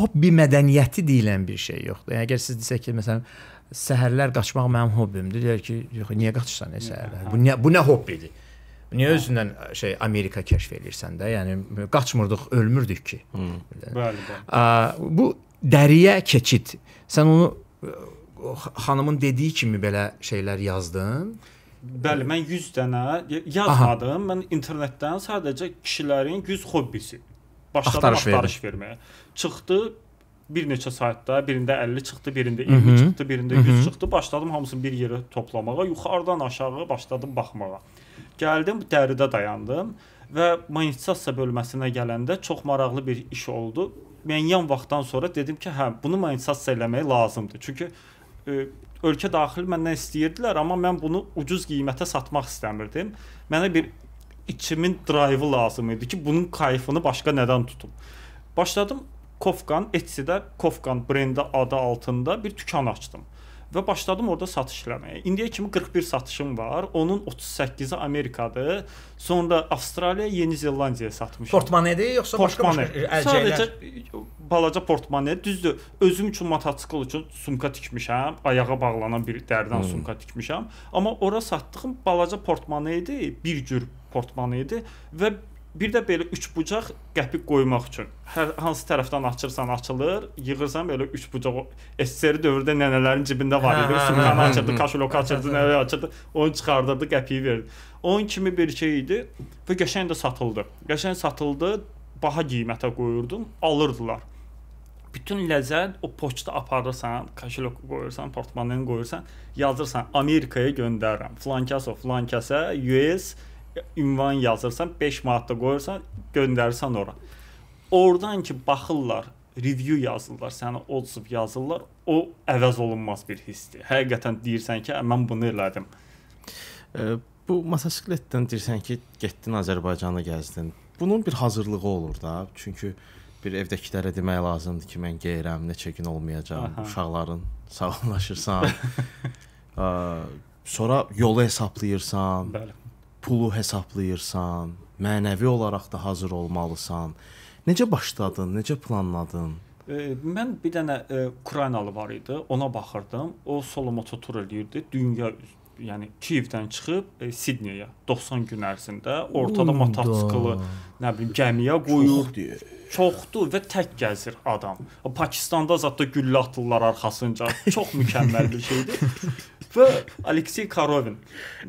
hobbi mədəniyyəti deyilən bir şey yoxdur. Yəni əgər siz desək ki, məsələn, səhərlər qaçmaq mənim hobbimdir. Deyir ki, yox, niyə qaçırsan e, səhərlər? Bu nə bu nə hobbidir? Niyə özündən hə. şey Amerika kəşf eləyirsən də? Yəni qaçmırdıq, ölmürdük ki. Bəli, bəli. Bu dəriyə keçid. Sən onu e, xanımın dediyi kimi belə şeylər yazdın. Bəli, mən 100 dənə yazmadım. Aha. Mən internetdən sadəcə kişilərin 100 hobbisi başladım axtarış, axtarış verməyə. Çıxdı bir neçə saytda birində 50 çıxdı, birində 20 Hı -hı. çıxdı, birində 100 Hı -hı. çıxdı. Başladım hamısını bir yerə toplamağa, yuxarıdan aşağı başladım baxmağa. Gəldim dəridə dayandım və monetizasiya bölməsinə gələndə çox maraqlı bir iş oldu. Müəyyən vaxtdan sonra dedim ki, hə, bunu monetizasiya eləmək lazımdır. Çünki ə, e, ölkə daxili məndən istəyirdilər, amma mən bunu ucuz qiymətə satmaq istəmirdim. Mənə bir içimin drive-ı lazım idi ki, bunun kayfını başqa nədən tutum. Başladım Kofkan, Etsi-də Kofkan brendi adı altında bir dükan açdım və başladım orada satış eləməyə. İndiyə kimi 41 satışım var. Onun 38-i Amerikadır. Sonra Avstraliya, Yeni Zelandiyaya satmışam. Portmanedir yoxsa portmane. başqa başqa əlcəklər? Sadəcə balaca portmane. Düzdür, özüm üçün motosikl üçün sumka tikmişəm. Ayağa bağlanan bir dərdən hmm. sumka tikmişəm. Amma ora satdığım balaca portmane idi, bir cür portmane idi və Bir də belə üç bucaq qəpik qoymaq üçün hər hansı tərəfdən açırsan açılır, yığırsan belə üç bucaq. SSR dövrdə nənələrin cibində var idi. Hə, hə, Sümkan hə, açırdı, kaşloka açırdı, nə açırdı, onu çıxardırdı, qəpiyi verdi. Onun kimi bir şey idi və qəşəng də satıldı. Qəşəng satıldı, baha qiymətə qoyurdun, alırdılar bütün ləzzət o poçta aparırsan, kaşeloku qoyursan, portmanını qoyursan, yazırsan Amerikaya göndərirəm. Filan kəsə, filan kəsə US ünvan yazırsan, 5 manat da qoyursan, göndərirsən ora. Oradan ki baxırlar, review yazırlar, sənə odsub yazırlar, o əvəz olunmaz bir hissdir. Həqiqətən deyirsən ki, mən bunu elədim. Bu motosikletdən deyirsən ki, getdin Azərbaycanı gəzdin. Bunun bir hazırlığı olur da, çünki bir evdəkilərə demək lazımdır ki, mən geyirəm, neçə gün olmayacağam, Aha. uşaqların sağlamlaşırsan. sonra yolu hesablayırsan. Bəli pulu hesablayırsan, mənəvi olaraq da hazır olmalısan. Necə başladın, necə planladın? E, mən bir dənə e, Ukraynalı var idi, ona baxırdım. O solo mototur eləyirdi, dünya yəni Kiyevdən çıxıb e, Sidneyə 90 gün ərzində ortada motosiklı, nə bilim, gəmiyə qoyur. Çox çoxdur və tək gəzir adam. Pakistanda zətdə güllə atırlar arxasınca. Çox mükəmməl bir şeydir. və Aleksey Karovin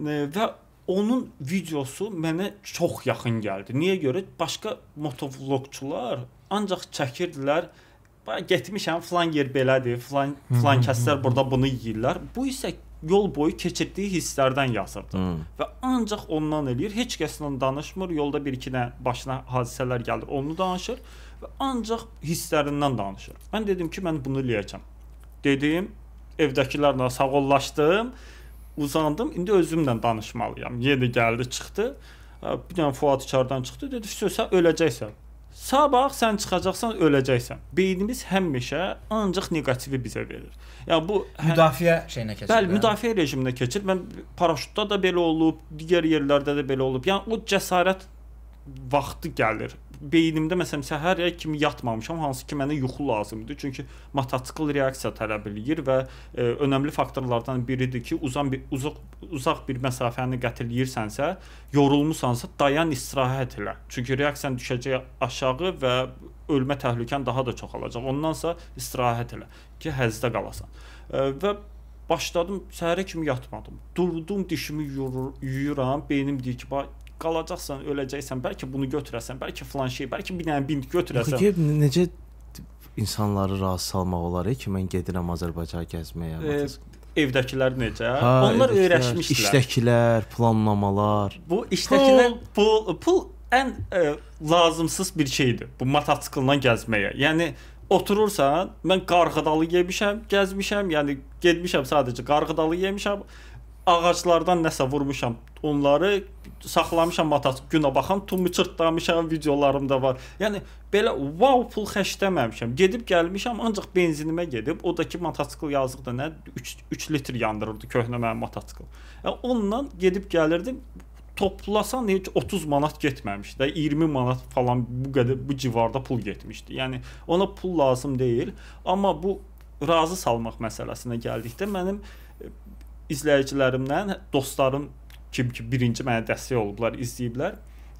e, və onun videosu mənə çox yaxın gəldi. Niyə görə? Başqa motovlogçular ancaq çəkirdilər getmişəm falan yer belədir, falan falan kəslər burada bunu yeyirlər. Bu isə yol boyu keçirdiyi hisslərdən yazırdı hmm. və ancaq ondan eləyir. Heç kəslə danışmır. Yolda bir iki nə başına hadisələr gəlir, onu danışır və ancaq hisslərindən danışır. Mən dedim ki, mən bunu eləyəcəm. Dedim, evdəkilərlə sağollaşdım uzandım. İndi özümlə danışmalıyam. Yedi gəldi, çıxdı. Hə, bir dənə Fuad içərdən çıxdı. Dedi, "Sən öləcəksən. Sabah sən çıxacaqsan, öləcəksən." Beynimiz həmişə ancaq neqativi bizə verir. Yəni bu hə- müdafiə hə şeyinə keçir. Bəli, hə? müdafiə rejiminə keçir. Mən paraşütdə də belə olub, digər yerlərdə də belə olub. Yəni o cəsarət vaxtı gəlir beynimdə məsələn səhərə kimi yatmamışam, hansı ki mənə yuxu lazımdır. Çünki motosikl reaksiya tələb eləyir və ə, e, önəmli faktorlardan biridir ki, uzan bir uzaq uzaq bir məsafəni qət eləyirsənsə, yorulmusansa dayan istirahət elə. Çünki reaksiyan düşəcək aşağı və ölmə təhlükən daha da çoxalacaq. Ondansa istirahət elə ki, həzdə qalasan. Ə, e, və başladım səhərə kimi yatmadım. Durdum dişimi yuyur, yuyuram, beynim deyir ki, bax qalacaqsan, öləcəksən, bəlkə bunu götürəsən, bəlkə filan şey, bəlkə bir dənə bint götürəsən. Yox, necə insanları rahatsız salmaq olar ki, mən gedirəm Azərbaycan gəzməyə. E, evdəkilər necə? Ha, Onlar evdəkilər, öyrəşmişdilər. İşdəkilər, planlamalar. Bu işdəkilər pul pul, pul ən ə, lazımsız bir şeydir. Bu mototsikllə gəzməyə. Yəni oturursan, mən qarğıdalı yemişəm, gəzmişəm, yəni getmişəm sadəcə qarğıdalı yemişəm ağaclardan nəsə vurmuşam. Onları saxlamışam matas günə baxan tumu çırtdamışam, videolarım da var. Yəni belə wow pul xərcləməmişəm. Gedib gəlmişəm ancaq benzinimə gedib. Odakı motosikl yazıq da nə 3 3 litr yandırırdı köhnə mənim motosikl. Yəni, e, ondan gedib gəlirdim toplasan heç 30 manat getməmişdi. 20 manat falan bu qədər bu civarda pul getmişdi. Yəni ona pul lazım deyil, amma bu razı salmaq məsələsinə gəldikdə mənim izləyicilərimdən dostlarım kim ki birinci mənə dəstək olublar, izləyiblər.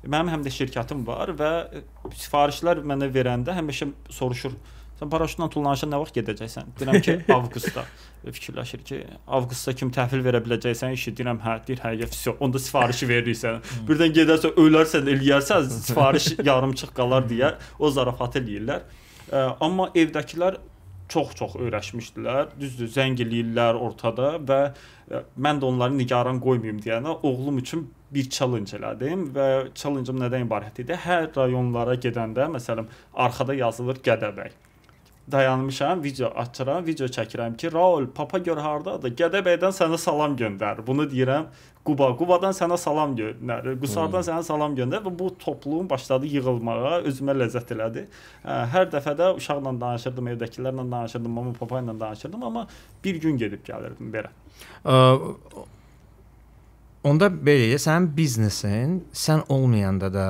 Mənim həm də şirkətim var və e, sifarişlər mənə verəndə həmişə soruşur Sən paraşutla tullanışa nə vaxt gedəcəksən? Deyirəm ki, avqustda. E, fikirləşir ki, avqustda kim təhvil verə biləcəksən işi? Deyirəm, hə, deyir, hə, vəsiyo. Onda sifarişi verirsən. Hmm. Birdən gedərsə, ölərsən, eləyərsən, sifariş yarımçıq qalar deyə o zarafat eləyirlər. E, amma evdəkilər çox-çox öyrəşmişdilər. Düzdür, zəng eləyirlər ortada və e, mən də onları nigaran qoymayım deyənə oğlum üçün bir challenge elədim və challenge-ım nədən ibarət idi? Hər rayonlara gedəndə, məsələn, arxada yazılır Gədəbəy dayanmışam, video açıram, video çəkirəm ki, Raul, papa gör hardadır? Gədəbəydən sənə salam göndər. Bunu deyirəm Quba. Qubadan sənə salam göndər. Qusardan hmm. sənə salam göndər və bu toplum başladı yığılmağa, özümə ləzzət elədi. Hə, hər dəfə də uşaqla danışırdım, evdəkilərlə danışırdım, mama papa ilə danışırdım, amma bir gün gedib gəlirdim belə. Onda belə, sənin biznesin sən olmayanda da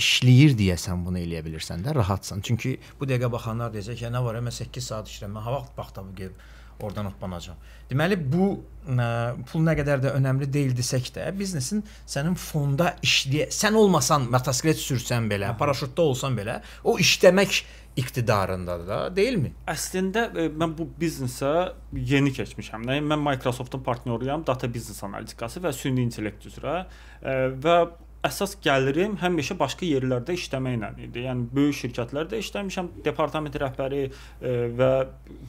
işləyir deyəsən bunu eləyə bilirsən də, rahatsan. Çünki bu dəqiqə baxanlar deyəcək ki, nə var, mən 8 saat işləyirəm, mən ha vaxt vaxta bu gedib oradan hoppanacam. Deməli bu ə, e, pul nə qədər də önəmli deyildisək də, biznesin sənin fonda işləyə, sən olmasan, motosiklet sürsən belə, paraşütdə olsan belə, o işləmək iqtidarındadır da, deyilmi? Əslində ə, e, mən bu biznesə yeni keçmişəm. Nə? Mən Microsoftun partnyoruyam, data biznes analitikası və süni intellekt üzrə ə, e, və əsas gəlirim həmişə başqa yerlərdə işləməklə idi. Yəni böyük şirkətlərdə işləmişəm, departament rəhbəri e, və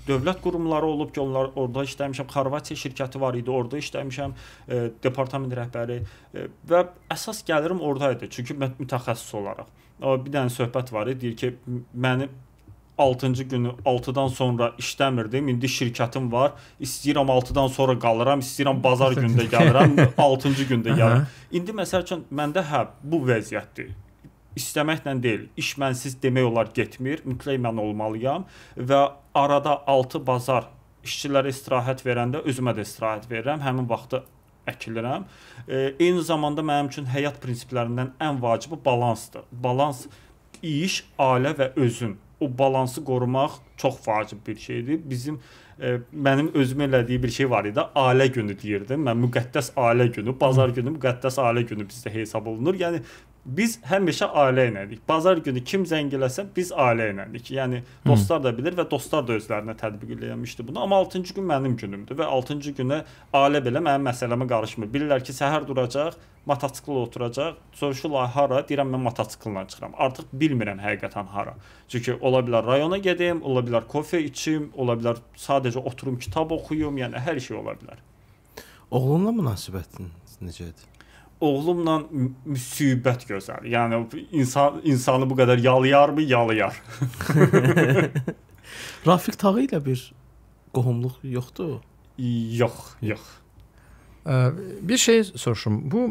dövlət qurumları olub ki, onlar orada işləmişəm. Xorvatiya şirkəti var idi, orada işləmişəm, e, departament rəhbəri e, və əsas gəlirim orada idi. Çünki mən mütəxəssis olaraq. O bir dənə söhbət var idi, deyir ki, məni 6-cı günü 6-dan sonra işləmirdim. İndi şirkətim var. İstəyirəm 6-dan sonra qalıram, istəyirəm bazar gündə gəlirəm, 6-cı gündə gəlirəm. İndi məsəl üçün məndə hə bu vəziyyətdir. İstəməklə deyil, iş mənsiz demək olar getmir. Mütləq mən olmalıyam və arada 6 bazar işçilərə istirahət verəndə özümə də istirahət verirəm. Həmin vaxtı əkilirəm. E, eyni zamanda mənim üçün həyat prinsiplərindən ən vacibi balansdır. Balans iş, ailə və özün o balansı qorumaq çox vacib bir şeydir. Bizim e, mənim özüm elədiyi bir şey var idi. Ailə günü deyirdim. Mən müqəddəs ailə günü, bazar günü müqəddəs ailə günü bizdə hesab olunur. Yəni biz həmişə ailə elədik. Bazar günü kim zəng eləsə biz ailə elədik. Yəni dostlar da bilir və dostlar da özlərinə tətbiq eləmişdi bunu. Amma 6-cı gün mənim günümdür və 6-cı günə ailə belə mənim məsələmə qarışmır. Bilirlər ki, səhər duracaq, motosiklə oturacaq, soruşurlar hara, deyirəm mən motosiklə çıxıram. Artıq bilmirəm həqiqətən hara. Çünki ola bilər rayona gedim, ola bilər kofe içim, ola bilər sadəcə oturum kitab oxuyum, yəni hər şey ola bilər. Oğlunla münasibətin necədir? oğlumla müsibət gözəl. Yəni insan insanı bu qədər yalayarmı? Yalayar. Rafiq Tağı ilə bir qohumluq yoxdur? Yox, yox. Ə, bir şey soruşum. Bu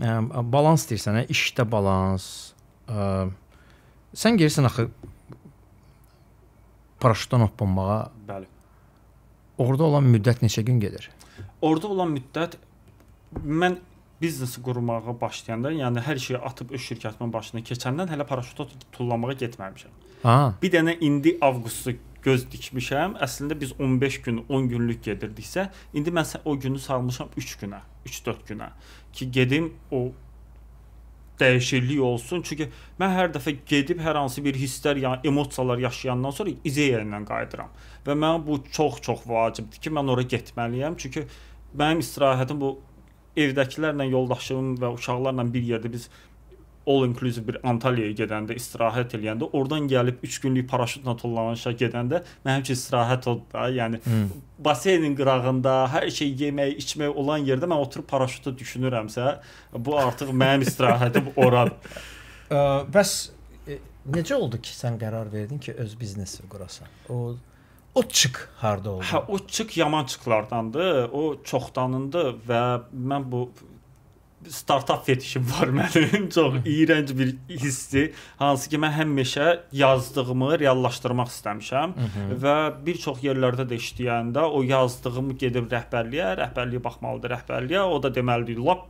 ə, balans deyirsən, ə, hə? işdə balans. Ə, sən gəlirsən axı paraşutdan hoppanmağa. Bəli. Orda olan müddət neçə gün gedir? Orda olan müddət mən biznesi qurmağa başlayanda, yəni hər şeyi atıb öz şirkətimin başına keçəndən hələ paraşütə tullamağa getməmişəm. Ha. Bir dənə indi avqustu göz dikmişəm. Əslində biz 15 gün, 10 günlük gedirdiksə, indi mən o günü salmışam 3 günə, 3-4 günə ki, gedim o dəyişiklik olsun. Çünki mən hər dəfə gedib hər hansı bir hisslər, yəni emosiyalar yaşayandan sonra ideya ilə qayıdıram. Və mən bu çox-çox vacibdir ki, mən ora getməliyəm. Çünki mənim istirahətim bu evdəkilərlə, yoldaşlığım və uşaqlarla bir yerdə biz all inclusive bir Antaliyaya gedəndə, istirahət eləyəndə, oradan gəlib 3 günlük paraşütlə tullanışa gedəndə mənim üçün istirahət oldu da. Yəni hmm. baseinin qırağında hər şey yemək, içmək olan yerdə mən oturub paraşütü düşünürəmsə, bu artıq mənim istirahətim oradır. Bəs e, necə oldu ki, sən qərar verdin ki, öz biznesi qurasan? O O çıx harda oldu? Hə, o çıx yaman çıxlardandır. O çoxdanındır və mən bu startap fetişim var mənim. Çox iyrənc bir hissdir. Hansı ki mən həmişə yazdığımı reallaşdırmaq istəmişəm Hı -hı. və bir çox yerlərdə də işləyəndə o yazdığımı gedib rəhbərliyə, rəhbərliyə baxmalıdır rəhbərliyə. O da deməlidir, lap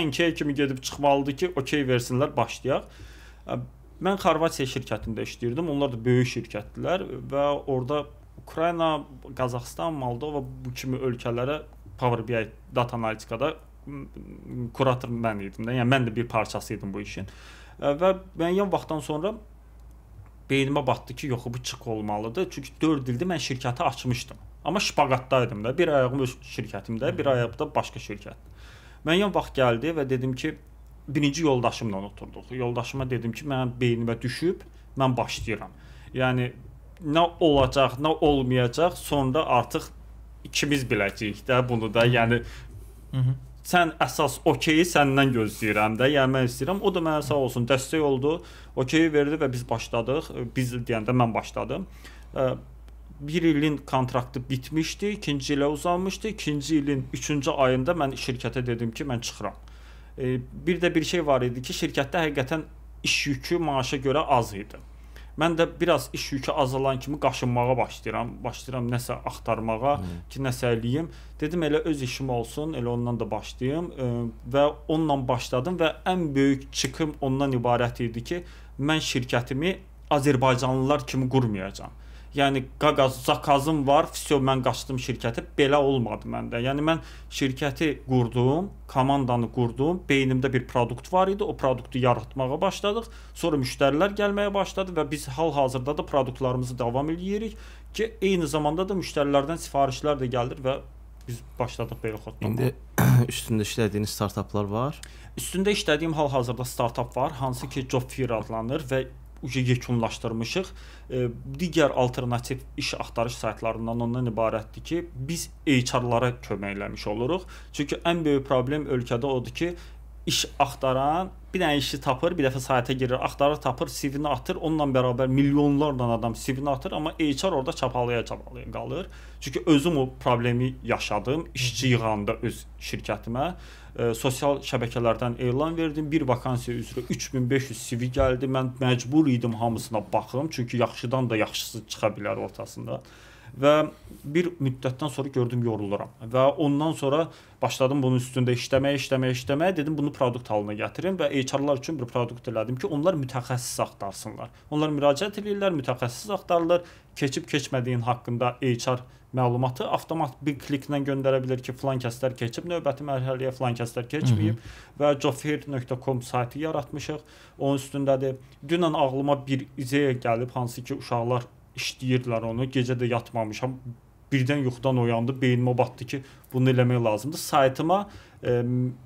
ənkey kimi gedib çıxmalıdır ki, okey versinlər, başlayaq. Mən Xorvatiya şirkətində işləyirdim. Onlar da böyük şirkətdilər və orada Ukrayna, Qazaxstan, Moldova bu kimi ölkələrə Power BI data analitikada kurator mən idim də. Yəni mən də bir parçası idim bu işin. Və müəyyən vaxtdan sonra beynimə batdı ki, yox bu çıx olmalıdır. Çünki 4 ildir mən şirkəti açmışdım. Amma şpaqatdaydım da. Bir ayağım öz şirkətimdə, bir ayağım da başqa şirkətdə. Müəyyən vaxt gəldi və dedim ki, birinci yoldaşımla oturduq. Yoldaşıma dedim ki, mənim beynimə düşüb, mən başlayıram. Yəni nə olacaq, nə olmayacaq, sonda artıq ikimiz biləcəyik də bunu da. Yəni Hı -hı. sən əsas okeyi səndən gözləyirəm də. Yəni mən istəyirəm. O da mənə sağ olsun dəstək oldu. Okeyi verdi və biz başladıq. Biz deyəndə mən başladım. 1 ilin kontraktı bitmişdi, 2-ci ilə uzanmışdı. 2-ci ilin 3-cü ayında mən şirkətə dedim ki, mən çıxıram. E, bir də bir şey var idi ki, şirkətdə həqiqətən iş yükü maaşa görə az idi. Mən də biraz iş yükü azalan kimi qaşınmağa başlayıram, başlayıram nəsə axtarmağa hmm. ki, nəsə eləyim. Dedim elə öz işim olsun, elə ondan da başlayım e, və onunla başladım və ən böyük çıxım ondan ibarət idi ki, mən şirkətimi Azərbaycanlılar kimi qurmayacağam yəni qaqaz zakazım var, vəsio mən qaçdım şirkətə. Belə olmadı məndə. Yəni mən şirkəti qurdum, komandanı qurdum, beynimdə bir produkt var idi. O produktu yaratmağa başladıq. Sonra müştərilər gəlməyə başladı və biz hal-hazırda da produktlarımızı davam eləyirik ki, eyni zamanda da müştərilərdən sifarişlər də gəlir və biz başladıq belə xotdama. İndi üstündə işlədiyiniz startaplar var? Üstündə işlədiyim hal-hazırda startap var, hansı ki, Job Fair adlanır və yekunlaşdırmışıq. E, digər alternativ iş axtarış saytlarından ondan ibarətdir ki, biz HR-lara köməkləmiş oluruq. Çünki ən böyük problem ölkədə odur ki, iş axtaran bir dənə işi tapır, bir dəfə saytə girir, axtarır, tapır, CV-ni atır, onunla bərabər milyonlarla adam CV-ni atır, amma HR orada çapalaya çapalaya qalır. Çünki özüm o problemi yaşadım, işçi yığanda öz şirkətimə. Hı e, sosial şəbəkələrdən elan verdim. Bir vakansiya üzrə 3500 CV gəldi. Mən məcbur idim hamısına baxım, çünki yaxşıdan da yaxşısı çıxa bilər ortasında. Və bir müddətdən sonra gördüm yoruluram və ondan sonra başladım bunun üstündə işləməyə, işləməyə, işləməyə dedim bunu produkt halına gətirim və HR-lar üçün bir produkt elədim ki, onlar mütəxəssis axtarsınlar. Onlar müraciət edirlər, mütəxəssis axtarırlar, keçib keçmədiyin haqqında HR məlumatı avtomat bir kliklə göndərə bilər ki, filan kəslər keçib növbəti mərhələyə, filan kəslər keçməyib Hı -hı. və jofir.com saytı yaratmışıq. Onun üstündədir. Dünən ağlıma bir ideya gəlib, hansı ki, uşaqlar işləyirlər onu. Gecə də yatmamışam. Birdən yuxudan oyandı, beynimə batdı ki, bunu eləmək lazımdır. Saytıma e,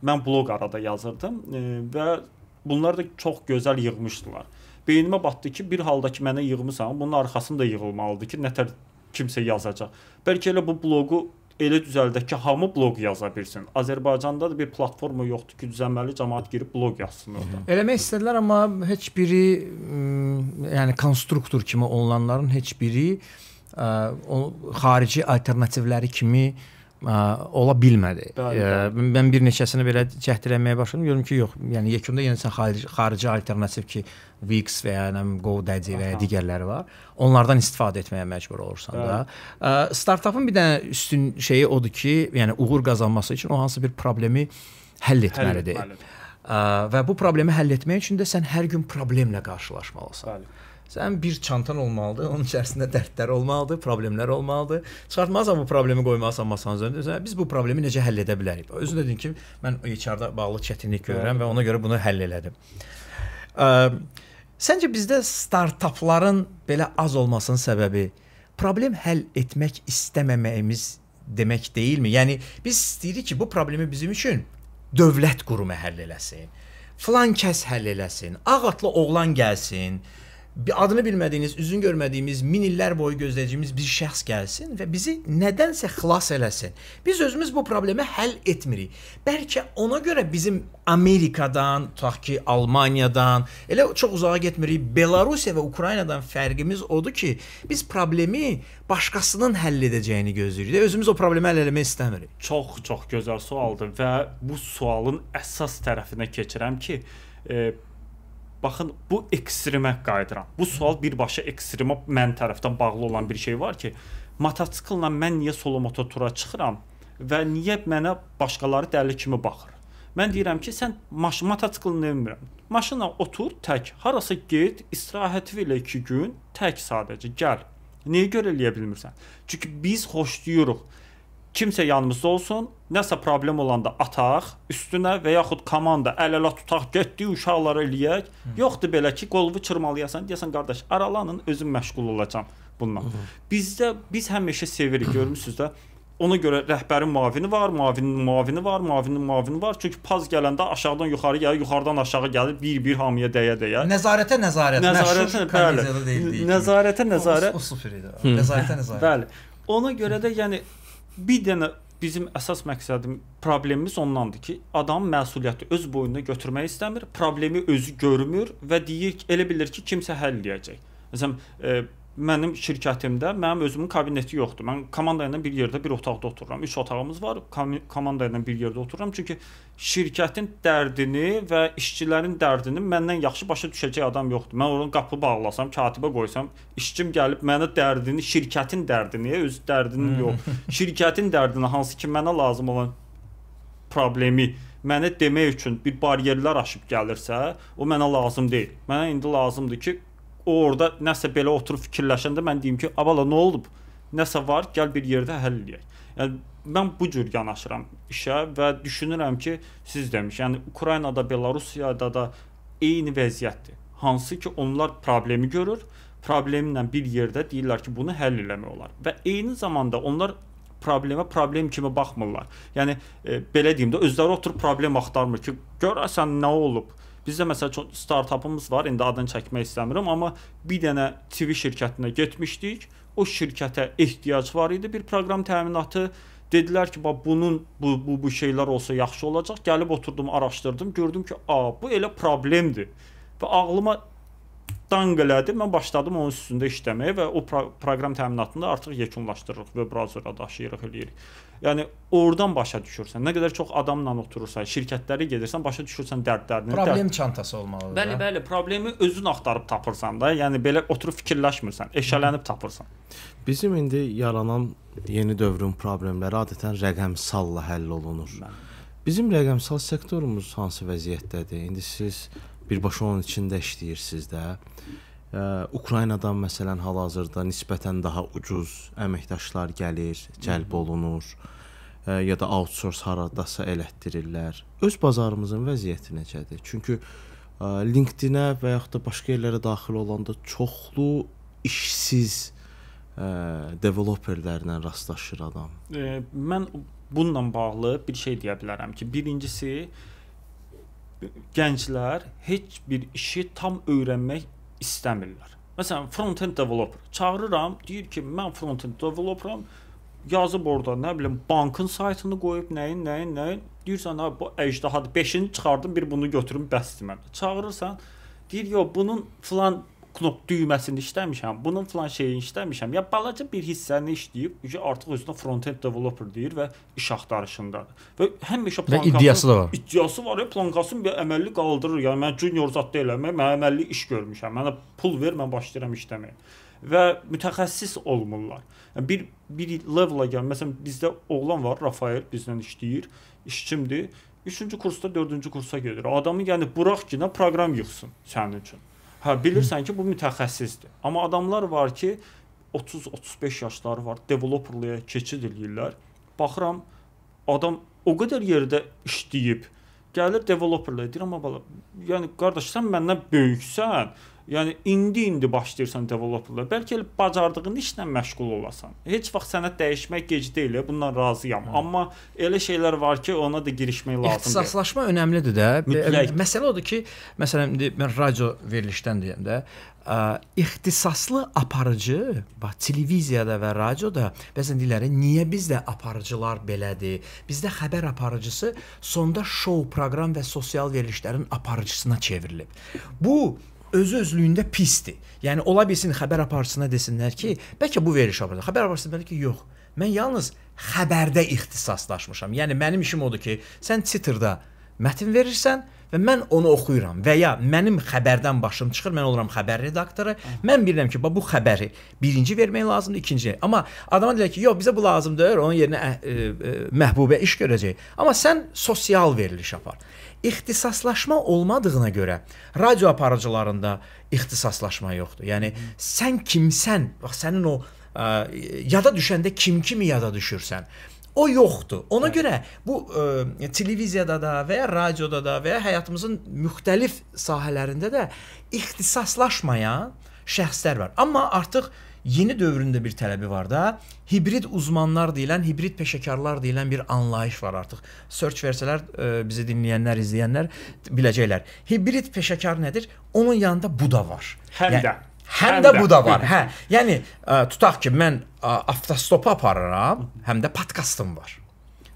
mən bloq arada yazırdım e, və bunlar da çox gözəl yığmışdılar beynimə batdı ki, bir halda ki mənə yığmısan, bunun arxasını da yığılmalıdır ki, nətər kimsə yazacaq. Bəlkə elə bu bloqu elə düzəldək ki, hamı bloq yaza bilsin. Azərbaycanda da bir platforma yoxdur ki, düzənməli cəmaət girib bloq yazsın orada. Eləmək istədilər, amma heç biri yəni konstruktor kimi olanların heç biri ə, o xarici alternativləri kimi ə, ə, ola bilmədi. Bəli, bəli. Ə, mən bir neçəsini belə cəhd eləməyə başladım. Gördüm ki, yox, yəni yekunda yenə sən xarici, xarici alternativ ki, Wix və ya nə Go Daddy və ya digərləri var. Onlardan istifadə etməyə məcbur olursan bəli. da. Ə, startapın bir dənə üstün şeyi odur ki, yəni uğur qazanması üçün o hansı bir problemi həll etməlidir. Həll etməlidir. Ə, və bu problemi həll etmək üçün də sən hər gün problemlə qarşılaşmalısan. Bəli. Sənin bir çantan olmalıdır. Onun içərisində dərdlər olmalıdır, problemlər olmalıdır. Çıxartmazsan bu problemi qoymasan masanın üzərində, biz bu problemi necə həll edə bilərik? Özün dedin ki, mən HR-da bağlı çətinlik görürəm və ona görə bunu həll elədim. Ə, səncə bizdə startapların belə az olmasının səbəbi problem həll etmək istəməməyimiz demək deyilmi? Yəni biz istəyirik ki, bu problemi bizim üçün dövlət qurumu həll eləsin. Falan kəs həll eləsin. Ağ atlı oğlan gəlsin adını bilmədiyiniz, üzün görmədiyimiz, min illər boyu gözlədiyimiz bir şəxs gəlsin və bizi nədənsə xilas eləsin. Biz özümüz bu problemi həll etmirik. Bəlkə ona görə bizim Amerikadan, tutaq ki, Almaniyadan, elə çox uzağa getmirik. Belarusiya və Ukraynadan fərqimiz odur ki, biz problemi başqasının həll edəcəyini gözləyirik. Özümüz o problemi həll eləmək istəmirik. Çox çox gözəl sualdır və bu sualın əsas tərəfinə keçirəm ki, e, Baxın, bu ekstremə qayıdıram. Bu sual birbaşa ekstremə mən tərəfdən bağlı olan bir şey var ki, motosikllə mən niyə solo mototura çıxıram və niyə mənə başqaları dəli kimi baxır? Mən deyirəm ki, sən maş motosiklini minmirəm. Maşına otur, tək harasa get, istirahət elə 2 gün, tək sadəcə gəl. Niyə görə eləyə bilmirsən? Çünki biz xoşlayırıq kimsə yanımızda olsun, nəsə problem olanda ataq üstünə və yaxud komanda əl-ələ tutaq, getdik uşaqlara eləyək. Hı. Yoxdur belə ki, qolvu çırmalayasan, deyəsən qardaş, aralanın özüm məşğul olacam bununla. Hı. Bizdə biz həmişə sevirik, görmüsüz də. Ona görə rəhbərin muavini var, muavinin muavini var, muavinin muavini var. Çünki paz gələndə aşağıdan yuxarı gəlir, yuxarıdan aşağı gəlir, bir-bir hamıya dəyə-dəyə. Nəzarətə nəzarət. Nəzarətə, bəli. Nəzarətə nəzarət. O, o, o süper idi. Nəzarətə nəzarət. Bəli. Ona görə də yəni bir dənə bizim əsas məqsədim problemimiz ondandır ki, adam məsuliyyəti öz boynuna götürmək istəmir, problemi özü görmür və deyir ki, elə bilir ki, kimsə həll edəcək. Məsələn, e, mənim şirkətimdə mənim özümün kabineti yoxdur. Mən komanda ilə bir yerdə bir otaqda otururam. 3 otağımız var. Kom komanda ilə bir yerdə otururam. Çünki şirkətin dərdini və işçilərin dərdini məndən yaxşı başa düşəcək adam yoxdur. Mən onun qapı bağlasam, katibə qoysam, işçim gəlib mənə dərdini, şirkətin dərdini, öz dərdini hmm. yox, şirkətin dərdini hansı ki mənə lazım olan problemi mənə demək üçün bir baryerlər aşıb gəlirsə, o mənə lazım deyil. Mənə indi lazımdır ki, o orada nəsə belə oturub fikirləşəndə mən deyim ki, "Abala, nə olub? Nəsə var, gəl bir yerdə həll edək." Yəni mən bu cür yanaşıram işə və düşünürəm ki, siz demiş, yəni Ukraynada, Belarusiyada da eyni vəziyyətdir. Hansı ki, onlar problemi görür, problemlə bir yerdə deyirlər ki, bunu həll eləmək olar. Və eyni zamanda onlar problemə problem kimi baxmırlar. Yəni e, belə deyim də özləri oturub problem axtarmır ki, görəsən nə olub? Bizdə məsəl çox startapımız var, indi adını çəkmək istəmirəm, amma bir dənə TV şirkətinə getmişdik. O şirkətə ehtiyac var idi. Bir proqram təminatı dedilər ki, bax bunun bu bu bu şeylər olsa yaxşı olacaq. Gəlib oturdum, araşdırdım, gördüm ki, a, bu elə problemdir. Və ağlıma danq elədi. Mən başladım onun üstündə işləməyə və o pro proqram təminatını artıq yekunlaşdırırıq və brauzerə daşıyırıq, eləyirik. Yəni oradan başa düşürsən. Nə qədər çox adamla oturursan, şirkətlərə gedirsən, başa düşürsən dərdlərini. Problem dərd. çantası olmalıdır. Bəli, bəli, problemi özün axtarıb tapırsan da. Yəni belə oturub fikirləşmirsən, eşələnib tapırsan. Bizim indi yaranan yeni dövrün problemləri adətən rəqəmsalla həll olunur. Bizim rəqəmsal sektorumuz hansı vəziyyətdədir? İndi siz birbaşa onun içində işləyirsiniz də. Ukraynadan məsələn hal-hazırda nisbətən daha ucuz əməkdaşlar gəlir, cəlb olunur e, ya da outsource haradasa elətdirirlər. Öz bazarımızın vəziyyəti necədir? Çünki e, LinkedIn-ə və yaxud da başqa yerlərə daxil olanda çoxlu işsiz ə, e, developerlərlə rastlaşır adam. E, mən bununla bağlı bir şey deyə bilərəm ki, birincisi gənclər heç bir işi tam öyrənmək istəmirlər. Məsələn, front-end developer çağırıram, deyir ki, mən front-end developeram. Yazıb orada, nə bilim, bankın saytını qoyub, nəyin, nəyin, nəyin. Deyirsən, ha bu əjdahadır. 5-ini çıxardım, bir bunu götürüm, bəsdir mən. Çağırırsan, deyir, yox, bunun filan knop düyməsini işləmişəm, bunun falan şeyini işləmişəm. Ya balaca bir hissəni işləyib, ki, artıq özünə front-end developer deyir və iş axtarışındadır. Və həmişə plankası və iddiası da var. İddiası var, plankasını bir əməlli qaldırır. Yəni mən junior zad deyiləm, mən əməlli iş görmüşəm. Mənə pul ver, mən başlayıram işləməyə. Və mütəxəssis olmurlar. Yəni bir bir level-a gəl, məsələn, bizdə oğlan var, Rafael bizlə işləyir, işçimdir. 3-cü kursda 4-cü kursa gedir. Adamı yəni burax ki, nə proqram yığsın sənin üçün. Hə, bilirsən ki, bu mütəxəssisdir. Amma adamlar var ki, 30-35 yaşları var, developerlığa keçid eləyirlər. Baxıram, adam o qədər yerdə işləyib, gəlir developerlə deyir amma bala, yəni qardaş sən məndən böyüksən, Yəni indi-indi başlayırsan developerla, bəlkə elə bacardığın işlə məşğul olasan. Heç vaxt sənət dəyişmək gec deyil, bundan razıyam. Hı. Hə. Amma elə şeylər var ki, ona da girişmək lazımdır. İxtisaslaşma önəmlidir də. Mütləq. Məsələ odur ki, məsələn indi mən radio verilişdən deyim də, ə, ixtisaslı aparıcı, bax televiziyada və radioda bəzən deyirlər, niyə bizdə aparıcılar belədir? Bizdə xəbər aparıcısı sonda şou, proqram və sosial verilişlərin aparıcısına çevrilib. Bu öz-özlüyündə pisdir. Yəni ola bilsin xəbər aparçısına desinlər ki, bəlkə bu veriliş apardı. Xəbər aparçısı belə ki, yox. Mən yalnız xəbərdə ixtisaslaşmışam. Yəni mənim işim odur ki, sən titrdə mətn verirsən və mən onu oxuyuram və ya mənim xəbərdən başım çıxır, mən oluram xəbər redaktoru. Mən bilirəm ki, bu xəbəri birinci vermək lazımdır, ikinci. Amma adama deyirlər ki, yox, bizə bu lazımdır, onun yerinə ə, ə, məhbubə iş görəcək. Amma sən sosial veriliş apar ixtisaslaşma olmadığına görə radio aparıcılarında ixtisaslaşma yoxdur. Yəni sən kimsən? Bax sənin o ə, yada düşəndə kim kimi yada düşürsən? O yoxdur. Ona Hı. görə bu ə, televiziyada da və ya radioda da və ya həyatımızın müxtəlif sahələrində də ixtisaslaşmayan şəxslər var. Amma artıq ə, yeni dövründə bir tələbi var da, hibrid uzmanlar deyilən, hibrid peşəkarlar deyilən bir anlayış var artıq. Search versələr e, bizi dinləyənlər, izləyənlər biləcəklər. Hibrid peşəkar nədir? Onun yanında bu da var. Həm yəni, də Həm, həm də bu da var. Hə. Yəni ə, e, tutaq ki, mən ə, e, avtostopa aparıram, həm də podkastım var.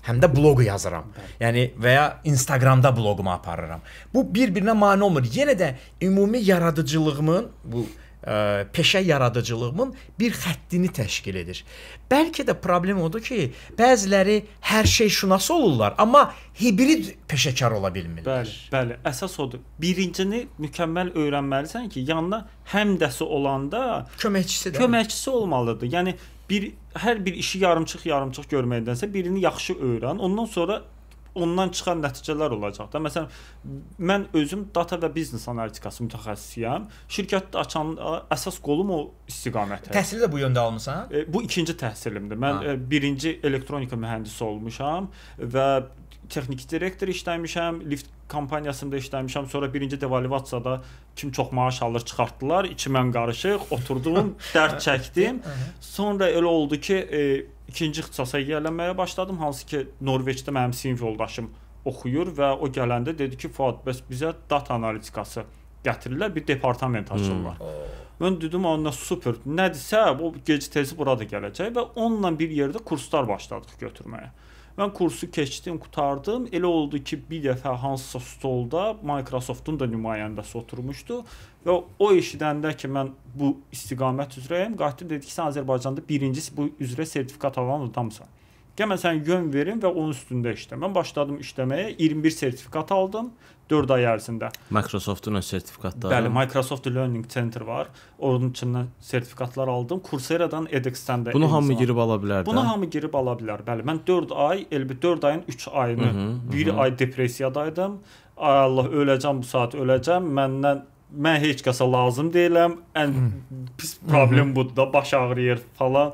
Həm də bloq yazıram. Yəni və ya Instagramda bloqumu aparıram. Bu bir-birinə mane olmur. Yenə də ümumi yaradıcılığımın bu ə, peşə yaradıcılığımın bir xəttini təşkil edir. Bəlkə də problem odur ki, bəziləri hər şey şunası olurlar, amma hibrid peşəkar ola bilmirlər. Bəli, bəli, əsas odur. Birincini mükəmməl öyrənməlisən ki, yanına həmdəsi olanda köməkçisi də köməkçisi olmalıdır. Yəni bir hər bir işi yarımçıq yarımçıq görməkdənsə birini yaxşı öyrən. Ondan sonra ondan çıxan nəticələr olacaq da. Məsələn, mən özüm data və biznes analitikası mütəxəssisiyəm. Şirkətdə açan əsas qolum o istiqamətə. Təhsili də bu yöndə almısan? E, bu ikinci təhsilimdir. Mən ha. E, birinci elektronika mühəndisi olmuşam və texniki direktor işləmişəm, lift kompaniyasında işləmişəm. Sonra birinci devalivasiyada kim çox maaş alır çıxartdılar, içimən qarışıq, oturdum, dərd çəkdim. Sonra elə oldu ki, e, ikinci ixtisasa yiyələnməyə başladım, hansı ki, Norveçdə mənim sinif yoldaşım oxuyur və o gələndə dedi ki, Fuad, bəs bizə data analitikası gətirirlər, bir departament açırlar. Hmm. Mən dedim onda super. Nədirsə, bu gec tezi burada gələcək və onunla bir yerdə kurslar başladıq götürməyə. Mən kursu keçdim, qutardım. Elə oldu ki, bir dəfə hansısa stolda Microsoftun da nümayəndəsi oturmuşdu və o eşidəndə ki, mən bu istiqamət üzrəyəm, qayıtdım dedi ki, sən Azərbaycanda birincisi bu üzrə sertifikat alan adamsan. Gəl mən sənə yön verim və onun üstündə işlə. Mən başladım işləməyə, 21 sertifikat aldım 4 ay ərzində. Microsoftun o sertifikatları. Bəli, Microsoft Learning Center var. Onun içindən sertifikatlar aldım. Coursera-dan, edX-dən də. Bunu hamı var. girib ala bilər. Bunu hamı girib ala bilər. Bəli, mən 4 ay, elbi 4 ayın 3 ayını, 1 ay depressiyadaydım. Ay Allah, öləcəm bu saat, öləcəm. Məndən mən heç kəsə lazım deyiləm. Ən pis problem budur da, baş ağrıyır falan,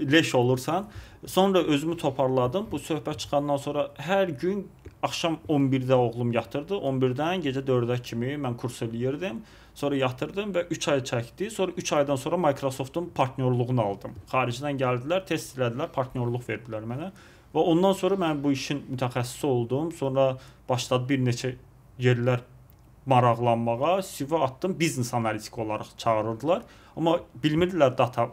leş olursan. Hı -hı Sonra özümü toparladım. Bu söhbət çıxandan sonra hər gün axşam 11-də oğlum yatırdı. 11-dən gecə 4-ə kimi mən kurs eləyirdim. Sonra yatırdım və 3 ay çəkdi. Sonra 3 aydan sonra Microsoftun partnyorluğunu aldım. Xaricdən gəldilər, test elədilər, partnyorluq verdilər mənə. Və ondan sonra mən bu işin mütəxəssisi oldum. Sonra başladı bir neçə yerlər maraqlanmağa. CV atdım, biznes analitik olaraq çağırırdılar. Amma bilmirdilər data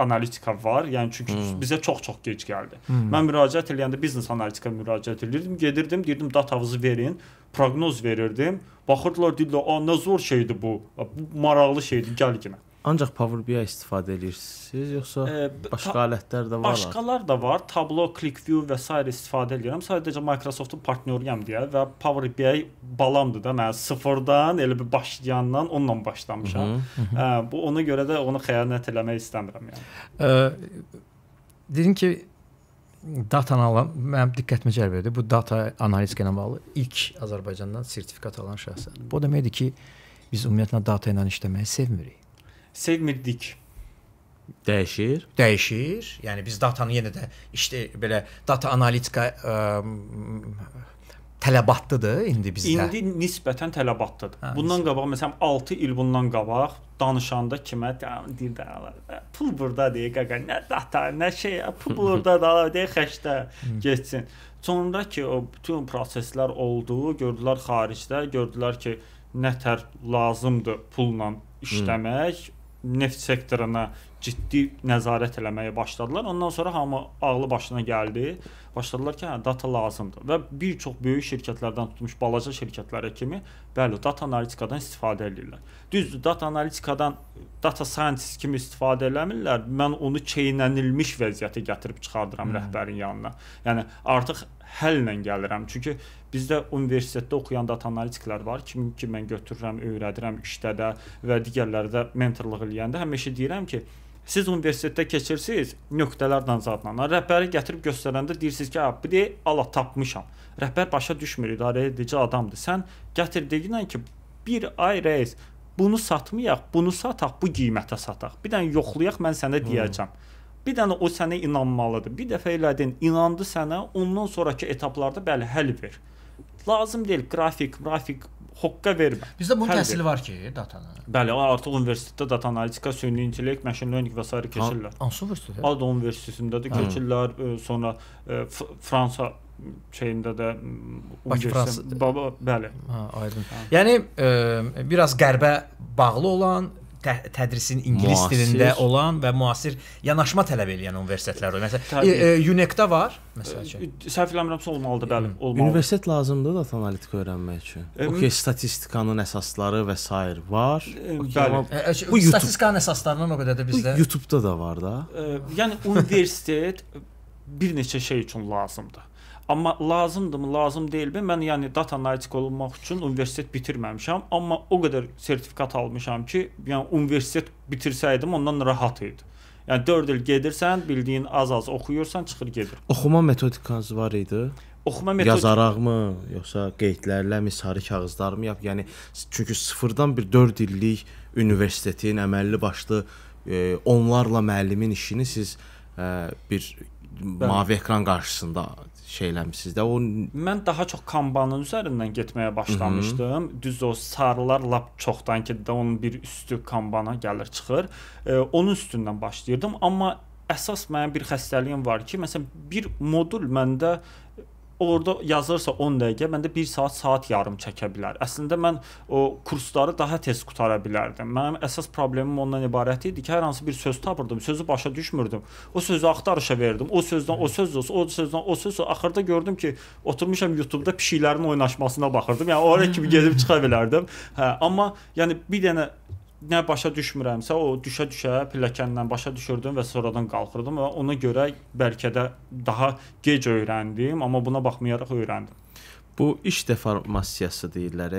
analitika var. Yəni çünki hmm. bizə çox-çox gec gəldi. Hmm. Mən müraciət eləyəndə biznes analitika müraciət edirdim, gedirdim, deyirdim datavızı verin, proqnoz verirdim. Baxırdılar, deyirlər, "A, nə zor şeydir bu. Bu maraqlı şeydir, gəl yenə." Ancaq Power BI istifadə edirsiniz, yoxsa e, başqa alətlər də var? Başqalar da var. Tableau, ClickView və s. istifadə edirəm. Sadəcə Microsoft-un partnyoruyam deyə və Power BI balamdır da. Mən sıfırdan elə bir başlayandan onunla başlamışam. Hı -hı. Ə, bu ona görə də onu xəyanət eləmək istəmirəm yəni. Ə, dedim ki, data alan mənim diqqətimi cəlb etdi. Bu data analitikə ilə bağlı ilk Azərbaycandan sertifikat alan şəxsən. Bu deməkdir ki, biz ümumiyyətlə data ilə işləməyi sevmirik sevmirdik. Dəyişir. Dəyişir. Yəni biz datanı yenə də işte belə data analitika ə, tələbatlıdır indi bizdə. İndi nisbətən tələbatlıdır. Hə, bundan nisbət. qabaq məsələn 6 il bundan qabaq danışanda kimə deyirdi pul burada deyə qaqa nə data, nə şey, pul burada da deyə xəstə getsin. Sonra ki o bütün proseslər oldu, gördülər xaricdə, gördülər ki nə tər lazımdır pulla işləmək. Hı neft sektoruna ciddi nəzarət eləməyə başladılar. Ondan sonra hamı ağlı başına gəldi. Başladılar ki, hə, data lazımdır. Və bir çox böyük şirkətlərdən tutmuş balaca şirkətlərə kimi, bəli, data analitikadan istifadə edirlər. Düzdür, data analitikadan data scientist kimi istifadə eləmirlər. Mən onu çeynənilmiş vəziyyətə gətirib çıxardıram hmm. rəhbərin yanına. Yəni artıq həllə gəlirəm. Çünki bizdə universitetdə oxuyan data analitiklər var. Kim ki mən götürürəm, öyrədirəm işdə də və digərlərdə mentorluq eləyəndə həmişə deyirəm ki, siz universitetdə keçirsiniz nöqtələrlə zadla. Rəhbəri gətirib göstərəndə deyirsiniz ki, "A, hə, bu deyə ala tapmışam." Rəhbər başa düşmür, idarə edici adamdır. Sən gətirdiyinlə ki, bir ay reis bunu satmayaq, bunu sataq, bu qiymətə sataq. Bir dənə yoxlayaq, mən sənə deyəcəm. Hmm. Bir dənə o sənə inanmalıdır. Bir dəfə elədin, inandı sənə, ondan sonrakı etaplarda bəli həll ver. Lazım deyil qrafik, qrafik hoqqa vermə. Bizdə bunun Həl təhsili ver. var ki, datanın. Bəli, artıq universitetdə data analitika, süni intellekt, machine learning və sair keçirlər. Hansı universitetdə? Ad universitetində də keçirlər, e, sonra e, Fransa şeyində də Bakı Fransa baba bəli. Hə, aydın. Hə. Yəni ə, e, biraz qərbə bağlı olan tə tədrisin ingilis müasir. dilində olan və müasir yanaşma tələb edən universitetlər var. Məsələn, e, e, UNEC-də var, məsəl üçün. E, Səhv eləmirəmsə olmalıdır, bəli, olmalıdır. Universitet lazımdır data analitik öyrənmək üçün. E, Okey, statistikanın əsasları və s. var. E, okay, bəli. E, e, bu YouTube, statistikanın əsaslarından o qədər də bizdə. Bu YouTube-da da var da. E, yəni universitet bir neçə şey üçün lazımdır. Amma lazımdımı, lazım deyilmi? Mən yəni data analitik olmaq üçün universitet bitirməmişəm, amma o qədər sertifikat almışam ki, yəni universitet bitirsəydim ondan rahat idi. Yəni 4 il gedirsən, bildiyin az-az oxuyursan, çıxır gedir. Oxuma metodikanız var idi? Oxuma metod yazaraqmı, yoxsa qeydlərləmi, sarı kağızlarmı yap? Yəni çünki sıfırdan bir 4 illik universitetin əməlli başlı e, onlarla müəllimin işini siz e, bir Bəli. mavi ekran qarşısında şeyləmisiniz də. O mən daha çox Kanbanın üzərindən getməyə başlamışdım. Hı -hı. Düz o sarılar lap çoxdan ki də onun bir üstü Kanbana gəlir, çıxır. E, onun üstündən başlayırdım, amma əsas mənim bir xəstəliyim var ki, məsələn bir modul məndə orada yazırsa 10 dəqiqə, məndə 1 saat, saat yarım çəkə bilər. Əslində mən o kursları daha tez qutara bilərdim. Mənim əsas problemim ondan ibarət idi ki, hər hansı bir söz tapırdım, sözü başa düşmürdüm. O sözü axtarışa verdim. O sözdən o söz olsa, o sözdən o söz olsa, axırda gördüm ki, oturmuşam YouTube-da pişiklərin oynaşmasına baxırdım. Yəni oraya kimi gedib çıxa bilərdim. Hə, amma yəni bir dənə nə başa düşmürəmsə, o düşə-düşə pilləkəndən başa düşürdüm və sonradan qalxırdım və ona görə bəlkə də daha gec öyrəndim, amma buna baxmayaraq öyrəndim. Bu iş deformasiyası deyirlər,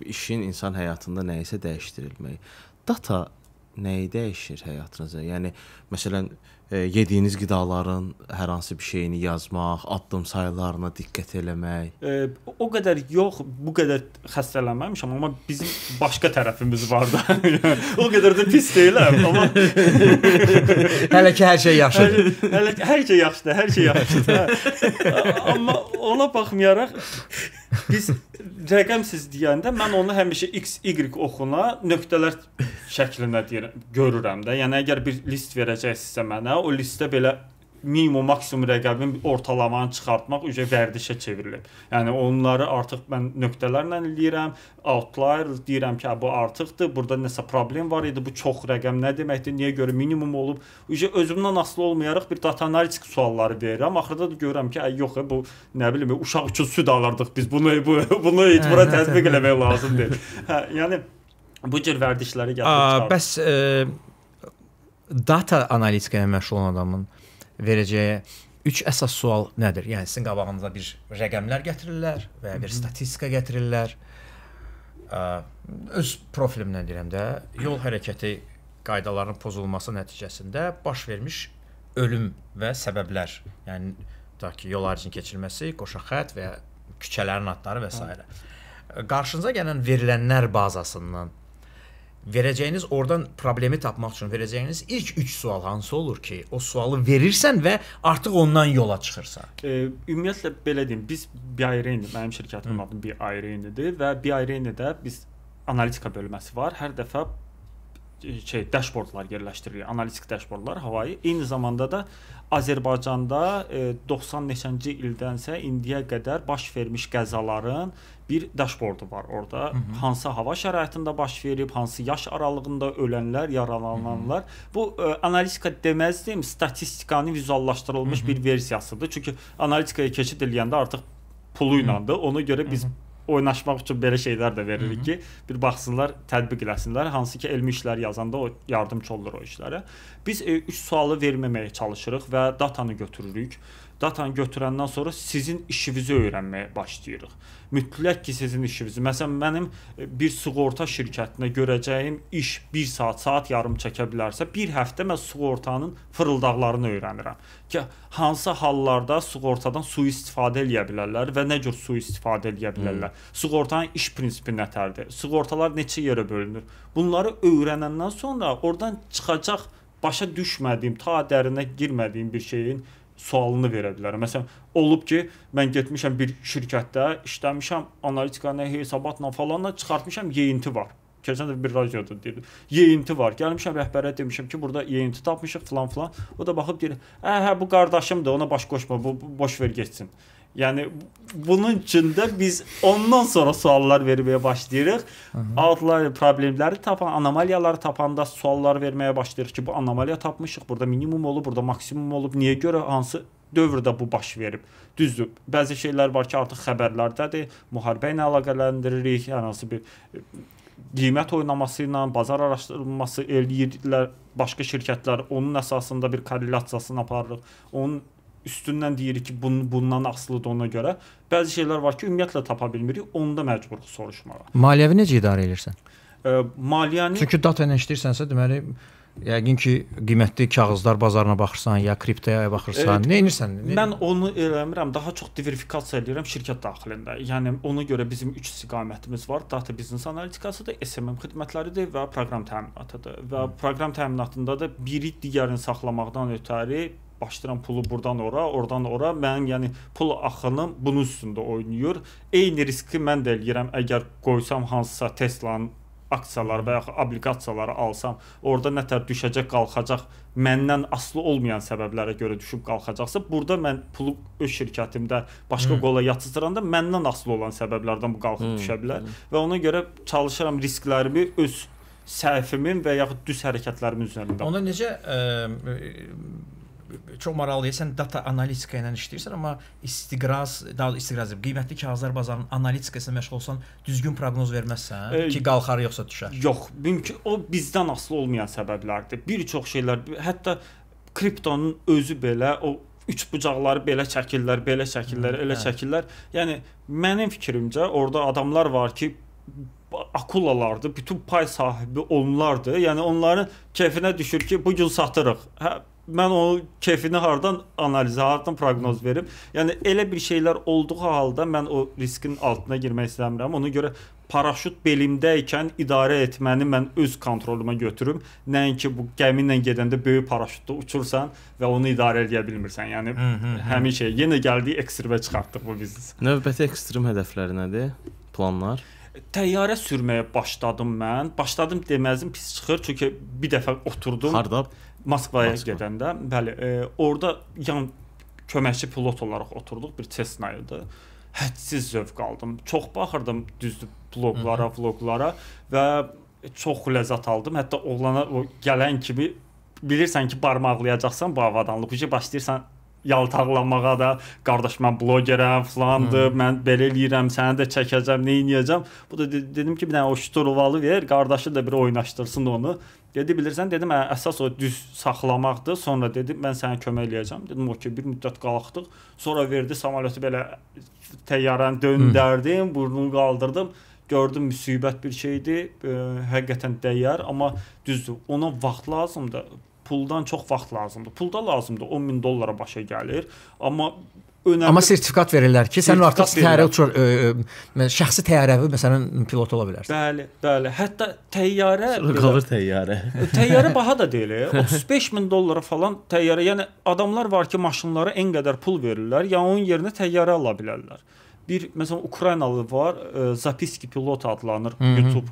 işin insan həyatında nəyisə dəyişdirilməyi. Data nəyi dəyişir həyatınıza? Yəni məsələn, E, yediyiniz qidaların hər hansı bir şeyini yazmaq, addım saylarına diqqət eləmək. E, o qədər yox, bu qədər xəstələnməmişəm, amma bizim başqa tərəfimiz var da. o qədər də pis deyiləm, amma hələ ki hər şey yaxşıdır. Hələ, hələ hər şey yaxşıdır, hər şey yaxşıdır. Hə. amma ona baxmayaraq Biz rəqəm siz deyəndə mən onu həmişə x, y oxuna nöqtələr şəklində deyirəm, görürəm də. Yəni əgər bir list verəcəksinizsə mənə, o listdə belə minimum maksimum rəqəbin ortalamanı çıxartmaq üzrə vərdişə çevrilib. Yəni onları artıq mən nöqtələrlə eləyirəm. Outlier deyirəm ki, hə, bu artıqdır, burada nəsə problem var idi, bu çox rəqəm nə deməkdir, niyə görə minimum olub? Üzə özümdən asılı olmayaraq bir data analitik sualları verirəm. Axırda da görürəm ki, ay yox, hə, bu nə bilim, hə, uşaq üçün süd alırdıq biz. Bunu bu bunu icbara tətbiq eləmək lazım deyil. Hə, yəni bu cür vərdişləri gətirib çıxarır. Bəs ə, e, data analitikaya məşğul olan adamın verəcəyi üç əsas sual nədir? Yəni sizin qabağınıza bir rəqəmlər gətirirlər və ya bir statistika gətirirlər. Öz profilimdən deyirəm də, yol hərəkəti qaydalarının pozulması nəticəsində baş vermiş ölüm və səbəblər, yəni tutaq ki, yol haricini keçilməsi, qoşaq xətt və ya küçələrin adları və s. Qarşınıza gələn verilənlər bazasından verəcəyiniz oradan problemi tapmaq üçün verəcəyiniz ilk 3 sual hansı olur ki, o sualı verirsən və artıq ondan yola çıxırsan. E, ümumiyyətlə belə deyim, biz BiRain mənim şirkətimin adı BiRain-dir və BiRain-də biz analitika bölməsi var. Hər dəfə şey dashboardlar yerləşdiririk, analitik dashboardlar havayı. Eyni zamanda da Azərbaycanda e, 90 neçənci ildənsə indiyə qədər baş vermiş qəzaların bir dashboardu var orada. Hı -hı. Hansı hava şəraitində baş verib, hansı yaş aralığında ölənlər, yaralananlar. Hı -hı. Bu e, analitika deməzdim, statistikanın vizuallaşdırılmış Hı -hı. bir versiyasıdır. Çünki analitikaya keçid eləyəndə artıq pulu ilə də ona görə biz Hı -hı oynaşmaq üçün belə şeylər də veririk Hı -hı. ki, bir baxsınlar, tətbiq eləsinlər. Hansı ki, elmi işlər yazanda o yardımçı olur o işlərə. Biz 3 e, sualı verməməyə çalışırıq və datanı götürürük datanı götürəndən sonra sizin işinizi öyrənməyə başlayırıq. Mütləq ki sizin işinizi. Məsələn mənim e, bir sığorta şirkətinə görəcəyim iş 1 saat, saat yarım çəkə bilərsə, bir həftə mən sığortanın fırıldaqlarını öyrənirəm. Ki hansı hallarda sığortadan sui-istifadə eləyə bilərlər və nə cür sui-istifadə eləyə bilərlər. Hmm. Sığortanın iş prinsipi nətərdir? Sığortalar neçə yerə bölünür? Bunları öyrənəndən sonra oradan çıxacaq başa düşmədiyim, ta dərinə girmədiyim bir şeyin sualını verə bilər. Məsələn, olub ki, mən getmişəm bir şirkətdə, işləmişəm analitika nə hesabatla falanla çıxartmışam yeyinti var. Keçən dəfə bir radioda deyirdi. Yeyinti var. Gəlmişəm rəhbərə demişəm ki, burada yeyinti tapmışıq falan filan. O da baxıb deyir, "Hə, hə, bu qardaşımdır, ona baş qoşma, bu, bu boş ver getsin." Yəni bunun üçün də biz ondan sonra suallar verməyə başlayırıq. Outlier problemləri tapan, anomaliyaları tapanda suallar verməyə başlayırıq ki, bu anomaliya tapmışıq, burada minimum olub, burada maksimum olub, niyə görə hansı dövrdə bu baş verib. Düzdür, bəzi şeylər var ki, artıq xəbərlərdədir. Müharibə ilə əlaqələndiririk, hər hansı bir e, qiymət oynaması ilə bazar araşdırması eləyirlər başqa şirkətlər. Onun əsasında bir korrelasiyasını aparırıq. Onun üstündən deyirik ki, bunun bundan asılıdır ona görə. Bəzi şeylər var ki, ümumiyyətlə tapa bilmirik, onu da məcburuq soruşmağa. Maliyyəvi necə idarə edirsən? Ə, maliyyəni Çünki data ilə işləyirsənsə, deməli Yəqin ki, qiymətli kağızlar bazarına baxırsan, ya kriptoya baxırsan. E, nə edirsən? Nə... Mən onu eləmirəm, daha çox diversifikasiya edirəm şirkət daxilində. Yəni ona görə bizim 3 istiqamətimiz var. Data biznes analitikasıdır, SMM xidmətləridir və proqram təminatıdır. Və proqram təminatında da biri digərini saxlamaqdan ötəri başlayıram pulu buradan ora, oradan ora. Mənim yəni pul axınım bunun üstündə oynayır. Eyni riski mən də eləyirəm əgər qoysam hansısa Tesla-nın aksiyalar və yaxud obliqasiyaları alsam, orada nətər düşəcək, qalxacaq, məndən aslı olmayan səbəblərə görə düşüb qalxacaqsa, burada mən pulu öz şirkətimdə başqa hmm. qola yatızdıranda məndən aslı olan səbəblərdən bu qalxıb hmm. düşə bilər hmm. və ona görə çalışıram risklərimi öz səhvimin və yaxud düz hərəkətlərimin üzərində. Ona necə ə, çox maraqlıdır. Sən data analitika ilə işləyirsən, amma istiqraz, daha istiqraz deyim, qiymətli kağızlar bazarının analitikası ilə məşğul olsan, düzgün proqnoz verməzsən e, ki, qalxar yoxsa düşər. Yox, mümkün o bizdən asılı olmayan səbəblərdir. Bir çox şeylər, hətta kriptonun özü belə o üç bucaqları belə çəkirlər, belə çəkirlər, elə hə. çəkirlər. Yəni mənim fikrimcə orada adamlar var ki, akulalardır. Bütün pay sahibi onlardır. Yəni onların keyfinə düşür ki, bu gün satırıq. Hə, mən onun kefini hardan analiz, hardan proqnoz verim? Yəni elə bir şeylər olduğu halda mən o riskin altına girmək istəmirəm. Ona görə paraşüt belimdəykən idarə etməni mən öz kontroluma götürüm. Nəinki bu gəmi ilə gedəndə böyük paraşütdə uçursan və onu idarə edə bilmirsən. Yəni hı, hı, hı. həmin şey yenə gəldik ekstremə çıxartdıq bu biznes. Növbəti ekstrem hədəfləri nədir? Planlar? Təyyarə sürməyə başladım mən. Başladım deməzdim pis çıxır çünki bir dəfə oturdum. Harda? Moskvaya Moskva. gedəndə, bəli, e, orada yan köməkçi pilot olaraq oturduq, bir Cessna idi. Hədsiz zövq aldım. Çox baxırdım düzdür bloqlara, vloqlara və çox ləzzət aldım. Hətta oğlana o gələn kimi bilirsən ki, barmaqlayacaqsan bu avadanlıq, uca başlayırsan yaltaqlamağa da qardaş mən bloqeram, filandır, hmm. mən belə eləyirəm, səni də çəkəcəm, nə edəcəm. Bu da dedim ki, bir dənə o Şturovalı ver, qardaşı da bir oynaşdırsın onu. Dedi bilirsən, dedim ə, əsas o düz saxlamaqdır. Sonra dedim mən sənə kömək eləyəcəm. Dedim o ki, bir müddət qalxdıq. Sonra verdi samolyotu belə təyyarəni döndərdim, hmm. burnunu qaldırdım gördüm müsibət bir şeydir. E, həqiqətən dəyər, amma düzdür, ona vaxt lazımdır puldan çox vaxt lazımdır. Pulda lazımdır. 10 min dollara başa gəlir. Amma önəmli Amma sertifikat verirlər ki, sən artıq təyyarə uçur, ə, e, e, e, şəxsi təyyarəvi məsələn pilot ola bilərsən. Bəli, bəli. Hətta təyyarə qalır təyyarə. Təyyarə baha da deyil, 35 min dollara falan təyyarə. Yəni adamlar var ki, maşınlara ən qədər pul verirlər, ya onun yerinə təyyarə ala bilərlər. Bir məsələn Ukraynalı var, Zapiski pilot adlanır Hı -hı. YouTube.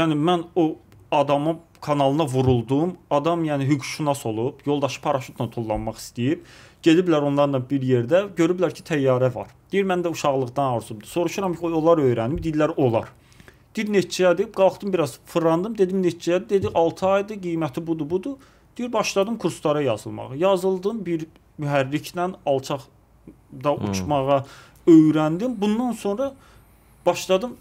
Yəni mən o adamı kanalına vuruldum. Adam yəni hüquqşünas olub, yoldaşı paraşütlə tullanmaq istəyib. Gediblər onlarla bir yerdə, görüblər ki, təyyarə var. Deyir, mən də uşaqlıqdan arzumdur. Soruşuram ki, onlar öyrənib, deyirlər olar. Deyir, neçəyədir? Qalxdım biraz fırlandım, dedim neçəyədir? Dedi 6 aydır, qiyməti budur, budur. Deyir, başladım kurslara yazılmağa. Yazıldım bir mühərriklə alçaq da uçmağa hmm. öyrəndim. Bundan sonra başladım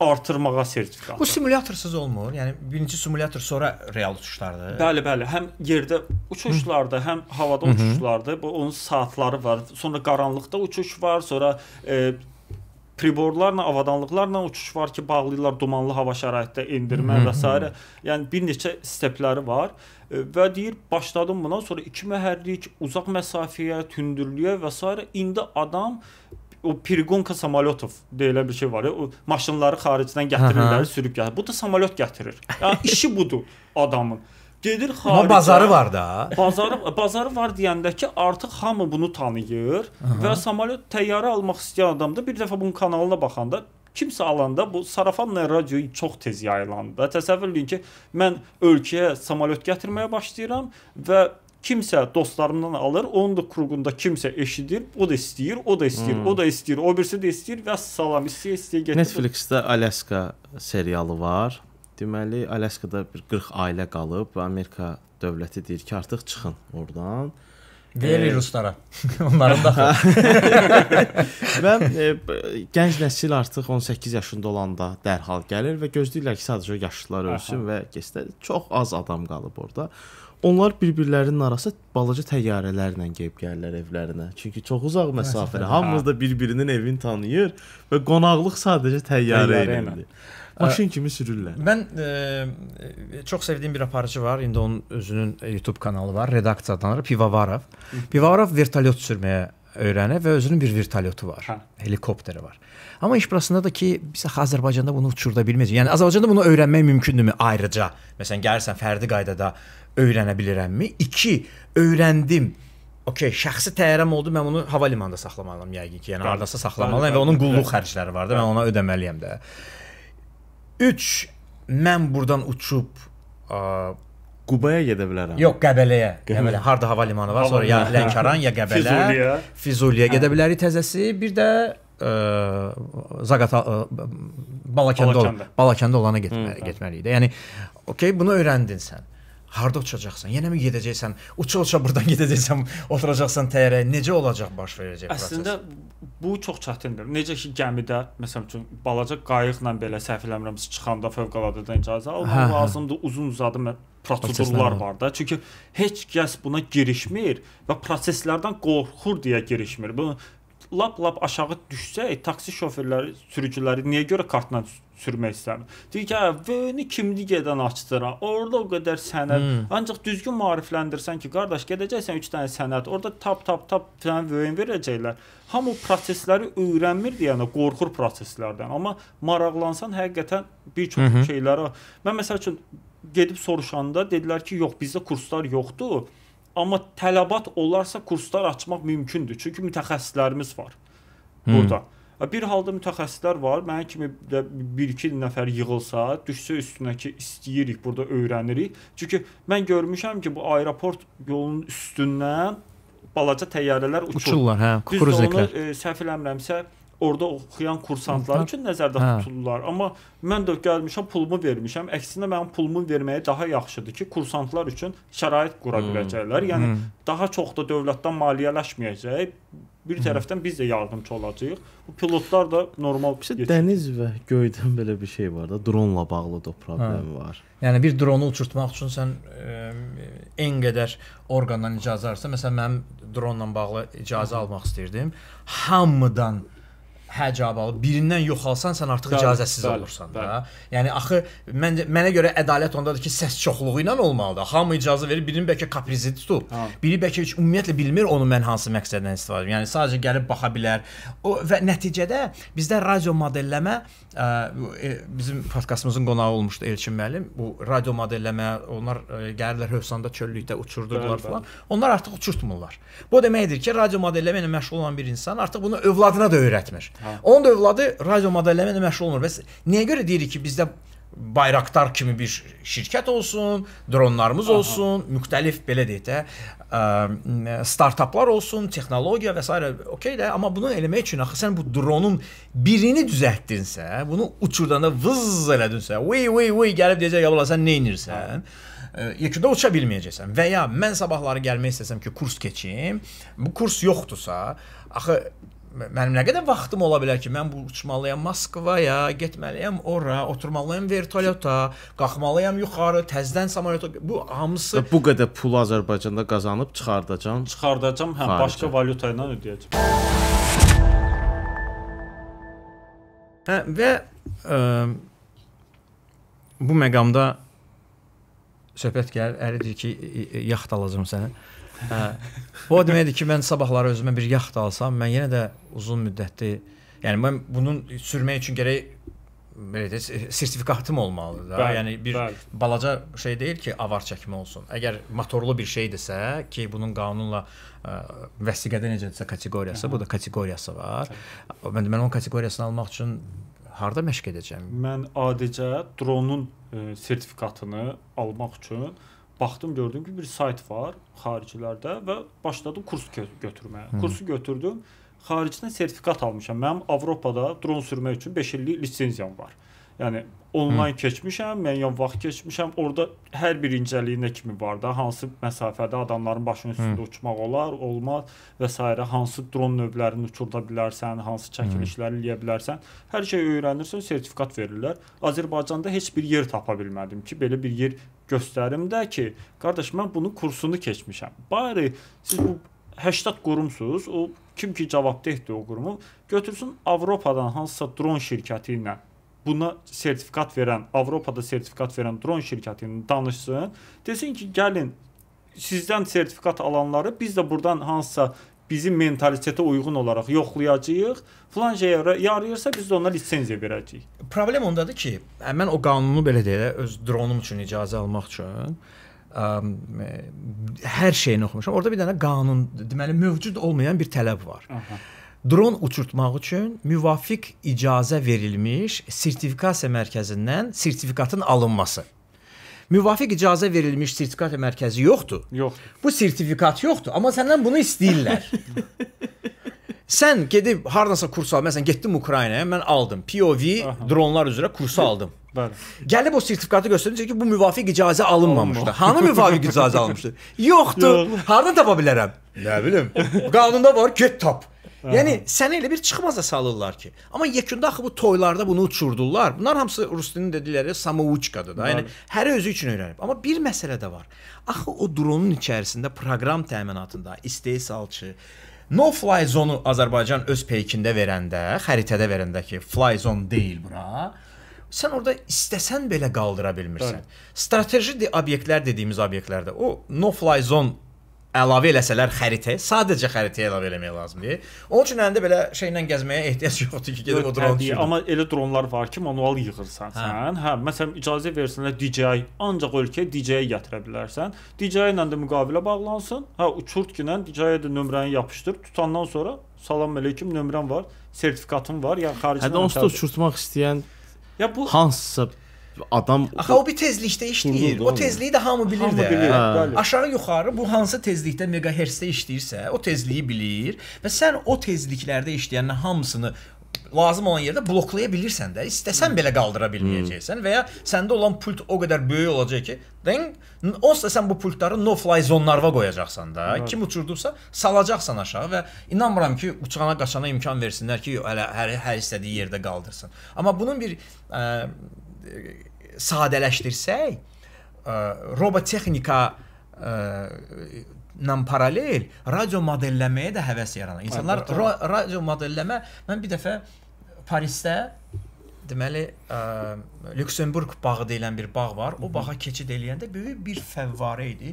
artırmağa sertifikat. Bu simulyatorsuz olmur. Yəni birinci simulyator sonra real uçuşlardır. Bəli, bəli. Həm yerdə uçuşlarda, həm havada uçuşlarda bu onun saatları var. Sonra qaranlıqda uçuş var, sonra e, priborlarla, avadanlıqlarla uçuş var ki, bağlayırlar dumanlı hava şəraitində endirmə və s. Yəni bir neçə stepləri var e, və deyir başladım buna, sonra 2 məhərlik, uzaq məsafəyə, tündürlüyə və s. indi adam e, o Pirqonka samolyotov deyilən bir şey var ya, o maşınları xaricdən gətirirlər, sürüb gətirir. Bu da samolyot gətirir. Yəni işi budur adamın. Gedir xaricə. Amma bazarı var da. Bazarı bazarı var deyəndə ki, artıq hamı bunu tanıyır Aha. və samolyot təyyarə almaq istəyən adam da bir dəfə bunun kanalına baxanda kimsə alanda bu sarafanla radioyu çox tez yayılandı. Təsəvvür edin ki, mən ölkəyə samolyot gətirməyə başlayıram və kimsə dostlarımdan alır, onun da kruqunda kimsə eşidir, o da istəyir, o da istəyir, hmm. o da istəyir, o birisi də istəyir və salam istəyə istəyə gətirir. Netflix-də Alaska serialı var. Deməli, Alaskada bir 40 ailə qalıb və Amerika dövləti deyir ki, artıq çıxın oradan. Verir ruslara. Onların da. və e, gənc nəsil artıq 18 yaşında olanda dərhal gəlir və gözləyirlər ki, sadəcə yaşlılar ölsün Aha. və keçsə çox az adam qalıb orada. Onlar bir-birlərinin arası balaca təyyarələrlə gəlib gəlirlər evlərinə. Çünki çox uzaq məsafədə. Hamımız da bir-birinin evini tanıyır və qonaqlıq sadəcə təyyarə elədir. Maşın kimi sürürlər. Mən e, çox sevdiyim bir aparıcı var. İndi onun özünün YouTube kanalı var. Redaksiya adlanır Pivavarov. Pivavarov vertolyot sürməyə öyrənir və özünün bir vertolyotu var, hə. helikopteri var. Amma iş burasında da ki, biz Azərbaycanda bunu uçurda bilməz. Yəni Azərbaycanda bunu öyrənmək mümkündürmü ayrıca? Məsələn, gəlirsən fərdi qaydada öyrənə bilirəmmi? 2. Öyrəndim. Okey, şəxsi təyyarəm oldu, mən onu hava limanında saxlamalıyam yəqin ki. Yəni hardasa saxlamalıyam və onun qulluq xərcləri var da, mən ona ödəməliyəm də. 3. Mən burdan uçub ə, Qubaya gedə bilərəm. Yox, Qəbələyə. Qəbələ. Harda hava limanı var, sonra ya Lənkəran, ya Qəbələ. Füzuliyə. Füzuliyə gedə hə. bilərik təzəsi. Bir də ə, e, Zaqata ə, e, Balakəndə, Balakəndə. Ol, Balakəndə olana getmə, getməliyik də. Yəni okey, bunu öyrəndin sən harda uçacaqsan? Yenəmi gedəcəksən? Uça-uça burdan gedəcəksən, oturacaqsan təyyarəyə. Necə olacaq baş verəcək proses? Əslində bu çox çətindir. Necə ki gəmidə, məsəl üçün balaca qayıqla belə səhv eləmirəmsə çıxanda fövqəladədən icazə almaq hə, hə. lazımdır. Uzun-uzadı prosedurlar var da. Çünki heç kəs buna girişmir və proseslərdən qorxur deyə girişmir. Bu lap-lap aşağı düşsə, e, taksi şoferləri, sürücüləri niyə görə kartla sürmək istəmir. Deyir ki, hə, V-ni kim digədən açdıra. Orda o qədər sənəd. Hmm. Ancaq düzgün maarifləndirsən ki, qardaş, gedəcəksən 3 dənə sənəd, orada tap tap tap sənə V-ni verəcəklər. Hamı prosesləri öyrənmir deyəndə qorxur proseslərdən. Amma maraqlansan həqiqətən bir çox hmm. şeylərə. Mən məsəl üçün gedib soruşanda dedilər ki, yox, bizdə kurslar yoxdur. Amma tələbat olarsa kurslar açmaq mümkündür. Çünki mütəxəssislərimiz var hmm. burada. Hmm. Bir halda mütəxəssislər var, mənim kimi də 1-2 nəfər yığılsa, düşsə üstünə ki, istəyirik, burada öyrənirik. Çünki mən görmüşəm ki, bu aeroport yolunun üstündən balaca təyyarələr uçur. uçurlar, hə, kukuruzliklər. Düzdür, onu e, səhv eləmirəmsə, orada oxuyan kursantlar üçün nəzərdə hə. tutulurlar. Amma mən də gəlmişəm, pulumu vermişəm. Əksinə mənim pulumu verməyə daha yaxşıdır ki, kursantlar üçün şərait qura biləcəklər. Hmm. Yəni hmm. daha çox da dövlətdən maliyyələşməyəcək Bir tərəfdən biz də yardımçı olacağıq. Bu pilotlar da normal bir şey. Dəniz və göydən belə bir şey var da, dronla bağlı da problem hə. var. Yəni bir dronu uçurtmaq üçün sən ə, e, en qədər orqandan icazə alırsan, məsələn mənim dronla bağlı icazə almaq istirdim. Hamıdan həcab al, birindən yoxalsan sən artıq bəli, icazəsiz bəli, olursan bəli. da. Yəni axı mən mənə görə ədalət ondadır ki, səs çoxluğu ilə olmalıdır. Hamı icazə verir, birinin bəlkə kaprizi tutub, ha. biri bəlkə heç ümumiyyətlə bilmir onu mən hansı məqsədlə istifadə edirəm. Yəni sadəcə gəlib baxa bilər. O və nəticədə bizdə radio modelləmə ə, e, bizim podkastımızın qonağı olmuşdu Elçin müəllim. Bu radio modelləmə onlar ə, e, gəlirlər Hövsanda çöllükdə uçurdurdular bəli, falan. Bəli. Onlar artıq uçurtmurlar. Bu deməkdir ki, radio modelləmə ilə məşğul olan bir insan artıq bunu övladına da öyrətmir. Ha. Onun da övladı radio modelləmə ilə məşğul olmur. Bəs niyə görə deyirik ki, bizdə Bayraktar kimi bir şirkət olsun, dronlarımız Aha. olsun, müxtəlif belə deyək də, startaplar olsun, texnologiya və s. okey də, amma bunu eləmək üçün axı sən bu dronun birini düzəltdinsə, bunu uçurdanda vız elədinsə, vey vey vey gəlib deyəcək ya bala sən nə edirsən? Yeküdə uça bilməyəcəksən və ya mən sabahları gəlmək istəsəm ki, kurs keçim, bu kurs yoxdursa, axı mənim nə qədər vaxtım ola bilər ki, mən bu uçmalıyam Moskvaya, getməliyəm ora, oturmalıyam vertolyota, qalxmalıyam yuxarı, təzədən samolyota. Bu hamısı və bu qədər pul Azərbaycanda qazanıb çıxardacam. Çıxardacam, hə, xaricə. başqa valyuta ilə ödəyəcəm. Hə, və ə, e, bu məqamda söhbət gəlir, əri deyir ki, e, e, yaxt alacam sənə. Hə. Bu o deməkdir ki, mən sabahları özümə bir yaxt alsam, mən yenə də uzun müddətli, yəni mən bunun sürmək üçün gərək belə deyək, sertifikatım olmalıdır da. Bəli, yəni bir bəli. balaca şey deyil ki, avar çəkmə olsun. Əgər motorlu bir şeydirsə ki, bunun qanunla ə, vəsiqədə necədirsə kateqoriyası, Aha. bu da kateqoriyası var. Bəli. Mən mən onun kateqoriyasını almaq üçün harda məşq edəcəm? Mən adicə dronun ə, sertifikatını almaq üçün baxdım, gördüm ki, bir sayt var xaricilərdə və başladım kurs gö götürməyə. Hı. Kursu götürdüm. Xaricdən sertifikat almışam. Mənim Avropada dron sürmək üçün 5 illik lisenziyam var. Yəni onlayn Hı. keçmişəm, müəyyən vaxt keçmişəm. Orda hər bir incəliyinə kimi var da, hansı məsafədə adamların başının üstündə Hı. uçmaq olar, olmaz və s. hansı dron növlərini uçurda bilərsən, hansı çəkilişləri eləyə bilərsən. Hər şey öyrənirsən, sertifikat verirlər. Azərbaycanda heç bir yer tapa bilmədim ki, belə bir yer göstərimdə ki, qardaş mən bunun kursunu keçmişəm. Bari siz bu 80 qurumsuz, o kim ki cavabdehdir o qurumu, götürsün Avropadan hansısa dron şirkəti ilə buna sertifikat verən, Avropada sertifikat verən dron şirkətinin danışsın. Desin ki, gəlin sizdən sertifikat alanları biz də burdan hansısa bizim mentalitetə uyğun olaraq yoxlayacağıq. Falan şeyə yarayırsa biz də ona lisenziya verəcəyik. Problem ondadır ki, mən o qanunu belə deyə öz dronum üçün icazə almaq üçün ə, e, hər şeyini oxumuşam. Orda bir dənə qanun, deməli mövcud olmayan bir tələb var. Aha. Dron uçurtmaq üçün müvafiq icazə verilmiş sertifikasiya mərkəzindən sertifikatın alınması müvafiq icazə verilmiş sertifikat mərkəzi yoxdur. Yoxdur. Bu sertifikat yoxdur, amma səndən bunu istəyirlər. Sən gedib hardansa kurs al, məsələn getdim Ukraynaya, mən aldım POV Aha. dronlar üzrə kursu aldım. Bəli. Gəlib o sertifikatı göstərinəcək ki, bu müvafiq icazə alınmamışdı. Hanı müvafiq icazə alınmışdı? Yoxdur. Yox. Hardan tapa bilərəm? Nə bilim. Qanunda var, get tap. Yəni səni elə bir çıxmaza salırlar ki. Amma yekunda axı bu toylarda bunu uçurdurlar. Bunlar hamısı rus dilinin dedikləri samouçkadır da. Yəni hərə özü üçün öyrənib. Amma bir məsələ də var. Axı o dronun içərisində proqram təminatında istehsalçı No fly zonu Azərbaycan öz peykində verəndə, xəritədə verəndə ki, fly zone deyil bura sən orada istəsən belə qaldıra bilmirsən. Strateji obyektlər dediyimiz obyektlərdə o no fly zone əlavə eləsələr xəritəyə, sadəcə xəritəyə əlavə eləmək lazımdır. Onun üçün əlində belə şeylə gəzməyə ehtiyac yoxdur ki, gedib o dronu düşürsən. Amma elə dronlar var ki, manual yığırsan hə. sən. Hə, məsələn icazə versənlər DJI ancaq ölkəyə DJI gətirə bilərsən. DJI ilə də müqavilə bağlansın. Hə, uçurtkinlə DJI-yə də nömrəni yapışdır. Tutandan sonra salam əleykum nömrəm var, sertifikatım var, yəni xarici. Hə, onsuz uçurtmaq istəyən ya bu hansısa adam Axı o bir tezlikdə işləyir. O tezliyi də hamı bilir hamı də. Bilir, hə. Aşağı yuxarı bu hansı tezlikdə megahertzdə işləyirsə, o tezliyi bilir və sən o tezliklərdə işləyənin hamısını lazım olan yerdə bloklaya bilirsən də. İstəsən belə qaldıra bilməyəcəksən və ya səndə olan pult o qədər böyük olacaq ki, ding, onsuz da sən bu pultları no-fly zonlarına qoyacaqsan da. Kim uçurduqsa salacaqsan aşağı və inanmıram ki, uçana qaçana imkan versinlər ki, hələ hər, hər istədiyi yerdə qaldırsın. Amma bunun bir ə, sadələşdirsək, e, robotexnika ilə e, paralel radio modelləməyə də həvəs yaranır. İnsanlar ra radio modelləmə mən bir dəfə Parisdə deməli ə, e, Lüksemburq bağı deyilən bir bağ var. O bağa keçid eləyəndə böyük bir fəvvarə idi.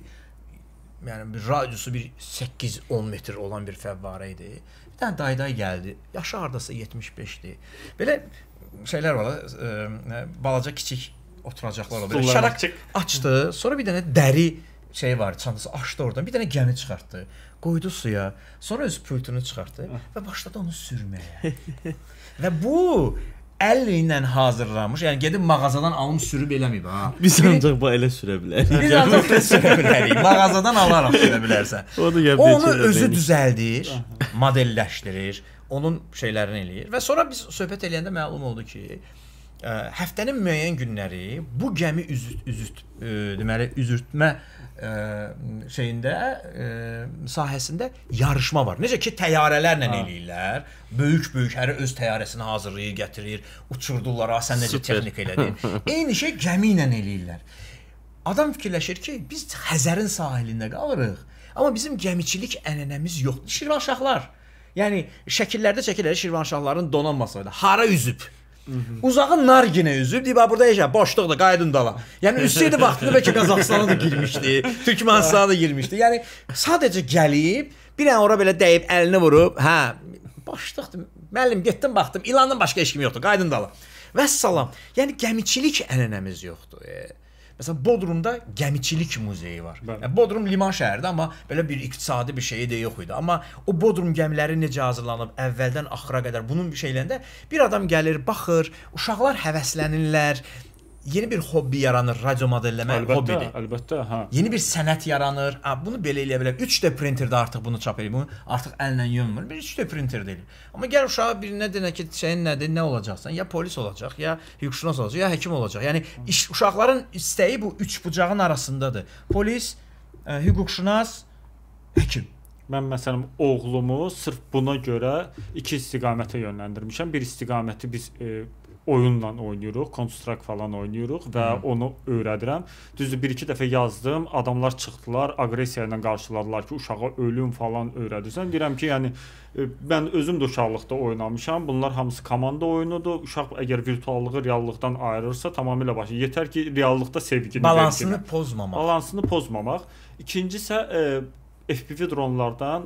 Yəni bir radiusu bir 8-10 metr olan bir fəvvarə idi. Bir dənə dayday gəldi. Yaşı hardasa 75-dir. Belə şeylər var da, e, balaca kiçik oturacaqlar orada. Şaraq açdı. Sonra bir dənə dəri şey var, çantası açdı oradan. Bir dənə gəmi çıxartdı. Qoydu suya. Sonra öz pultunu çıxartdı və başladı onu sürməyə. və bu əllə ilə hazırlanmış. Yəni gedib mağazadan alım sürüb eləmir ha. Biz ancaq bu elə sürə bilərik. Biz ancaq belə sürə bilərik. Mağazadan alaraq sürə bilərsən. O da onu özü düzəldir, modelləşdirir onun şeylərini eləyir. Və sonra biz söhbət eləyəndə məlum oldu ki, ə, e, həftənin müəyyən günləri bu gəmi üzüt üzüt ə, e, deməli üzürtmə ə, e, şeyində ə, sahəsində yarışma var. Necə ki təyyarələrlə ha. eləyirlər. Böyük-böyük hər öz təyyarəsini hazırlayır, gətirir, uçurdular. Sən necə Süper. texnika elədin? Eyni şey gəmi ilə eləyirlər. Adam fikirləşir ki, biz Xəzərin sahilində qalırıq, amma bizim gəmiçilik ənənəmiz yoxdur. Şirvan şahlar Yəni şəkillərdə çəkilən Şirvanşahların donanması idi. Hara üzüb? Uzağın Narginə üzüb, deyib burada yaşa, boşluqda qayıdın dala. Yəni üstədə vaxtında bəlkə Qazaxstana da girmişdi, Türkmənistana da girmişdi. Yəni sadəcə gəlib, bir an ora belə dəyib əlini vurub, hə, boşluqdur. Müəllim getdim baxdım, ilandan başqa heç kim yoxdur, qayıdın dala. Vəssalam. Yəni gəmiçilik ənənəmiz yoxdur. E. Məsələn Bodrumda gəmiçilik muzeyi var. Bəli. Yəni, Bodrum liman şəhəridir, amma belə bir iqtisadi bir şeyi də yox idi. Amma o Bodrum gəmiləri necə hazırlanıb əvvəldən axıra qədər bunun bir şeyləndə bir adam gəlir, baxır, uşaqlar həvəslənirlər yeni bir hobbi yaranır radio modelləmə əlbəttə, hobbidir. Əlbəttə, hə. Yeni bir sənət yaranır. Ha, bunu belə eləyə bilər. 3D printerdə artıq bunu çap edir. Bunu artıq əllə yönmür. Bir 3D printer deyil. Amma gəl uşağa birinə denə ki, şeyin nədir, nə olacaqsan? Ya polis olacaq, ya hüquqşünas olacaq, ya həkim olacaq. Yəni iş, uşaqların istəyi bu üç bucağın arasındadır. Polis, e, hüquqşünas, həkim. Mən məsələn oğlumu sırf buna görə iki istiqamətə yönləndirmişəm. Bir istiqaməti biz e, oyunla oynayırıq, Counter-Strike falan oynayırıq və Hı. onu öyrədirəm. Düzdür, 1-2 dəfə yazdım, adamlar çıxdılar, aqressiya ilə qarşıladılar ki, uşağa ölüm falan öyrədirsən. Deyirəm ki, yəni e, mən özüm də uşaqlıqda oynamışam. Bunlar hamısı komanda oyunudur. Uşaq əgər virtuallığı reallıqdan ayırırsa, tamamilə başı. Yetər ki, reallıqda sevgini balansını verginə. pozmamaq. Balansını pozmamaq. İkincisi isə e, FPV dronlardan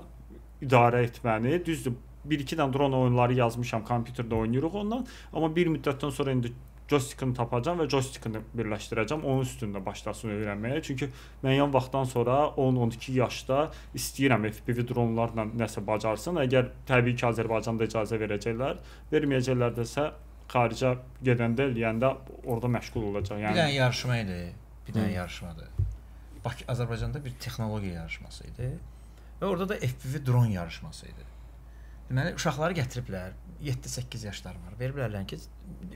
idarə etməni, düzdür, bir-iki dənə drone oyunları yazmışam, kompüterdə oynayırıq ondan. Amma bir müddətdən sonra indi joystickini tapacam və joystickini birləşdirəcəm. Onun üstündə başlasın öyrənməyə. Çünki müəyyən vaxtdan sonra 10-12 yaşda istəyirəm FPV dronlarla nəsə bacarsın. Əgər təbii ki, Azərbaycanda icazə verəcəklər, verməyəcəklərdəsə xaricə gedəndə eləyəndə orada məşğul olacaq. Yəni bir dənə yarışma idi, bir dənə yarışmadır. Bakı Azərbaycanda bir texnologiya yarışması idi və orada da FPV dron yarışması idi. Deməli uşaqları gətiriblər. 7-8 yaşları var. Veriblərlər ki,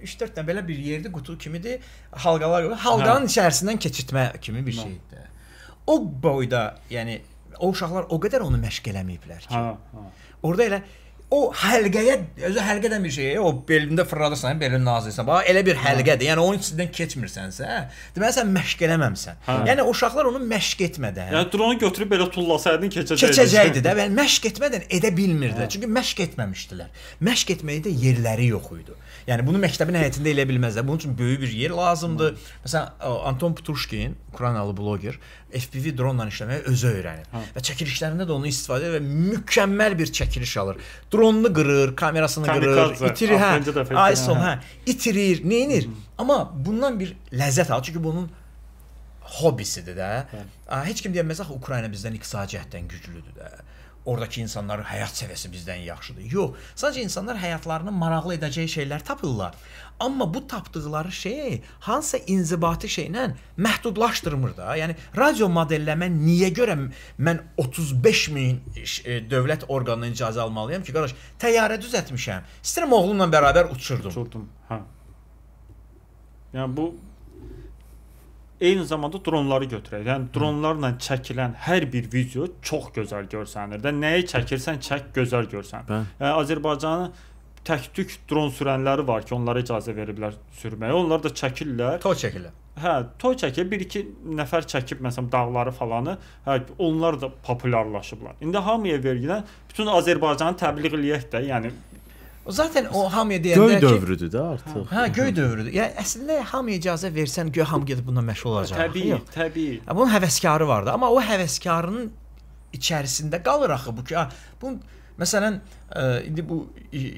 3-4 dənə belə bir yerdə qutu kimidir. Halqalar yox, halqanın hə. içərisindən keçirtmə kimi bir şeydir. O boyda, yəni o uşaqlar o qədər onu məşq eləməyiblər ki. Hə, hə. Orda elə o həlqəyə özü həlqə də bir şey, o belində fırladırsan, belin nazirsən. Bax elə bir həlqədir. Yəni onun içindən keçmirsənsə, deməli sən məşq eləməmisən. Hə. Yəni uşaqlar onu məşq etmədən. Yəni dronu götürüb belə tullasaydın keçəcəkdi. Keçəcəkdi də, bəli, məşq etmədən edə bilmirdilər. Hə. Çünki məşq etməmişdilər. Məşq etməyə də yerləri yox idi. Yəni bunu məktəbin həyətində eləyə bilməzlər. Bunun üçün böyük bir yer lazımdır. Məsələn, Anton Putushkin, Ukraynalı bloqer, FPV dronla işləməyi özü öyrənir Hı. Hə. və çəkilişlərində də onu istifadə edir və mükəmməl bir çəkiliş alır. Dronunu qırır, kamerasını Kamikazı, qırır, itirir, hə, ISO, hə, hə. hə, itirir, nə edir? Amma bundan bir ləzzət alır, çünki bunun hobisidir də. Hə. Heç kim deyəməz axı Ukrayna bizdən iqtisadi cəhətdən güclüdür də oradakı insanların həyat səviyyəsi bizdən yaxşıdır. Yox, sadəcə insanlar həyatlarını maraqlı edəcəyi şeylər tapırlar. Amma bu tapdıqları şey hansısa inzibati şeylə məhdudlaşdırmır da. Yəni radio modelləmə niyə görə mən 35 min e, dövlət orqanından icazə almalıyam ki, qardaş, təyyarə düzəltmişəm. İstəyirəm oğlumla bərabər uçurdum. Uçurdum. Hə. Yəni bu eyni zamanda dronları götürək. Yəni dronlarla çəkilən hər bir video çox gözəl görsənir də. Nəyi çəkirsən, çək gözəl görsənir. Bə. Yəni Azərbaycanı təktük dron sürənləri var ki, onlara icazə veriblər sürməyə. Onlar da çəkirlər. Toy çəkirlər. Hə, toy çəkir. 1-2 nəfər çəkib məsələn dağları falanı. Hə, onlar da populyarlaşıblar. İndi hamıya vergilən bütün Azərbaycanı təbliğ eləyək də, yəni Zaten o hamıya deyəndə göy dövrüdür də artıq. Hə, göy dövrüdür. Yəni əslində hamıya icazə versən, göy hamı gedib bununla məşğul olacaq. Təbii, Yox. təbii. Hə, bunun həvəskarı var da, amma o həvəskarının içərisində qalır axı bu ki, hə, bu məsələn ə, e, indi bu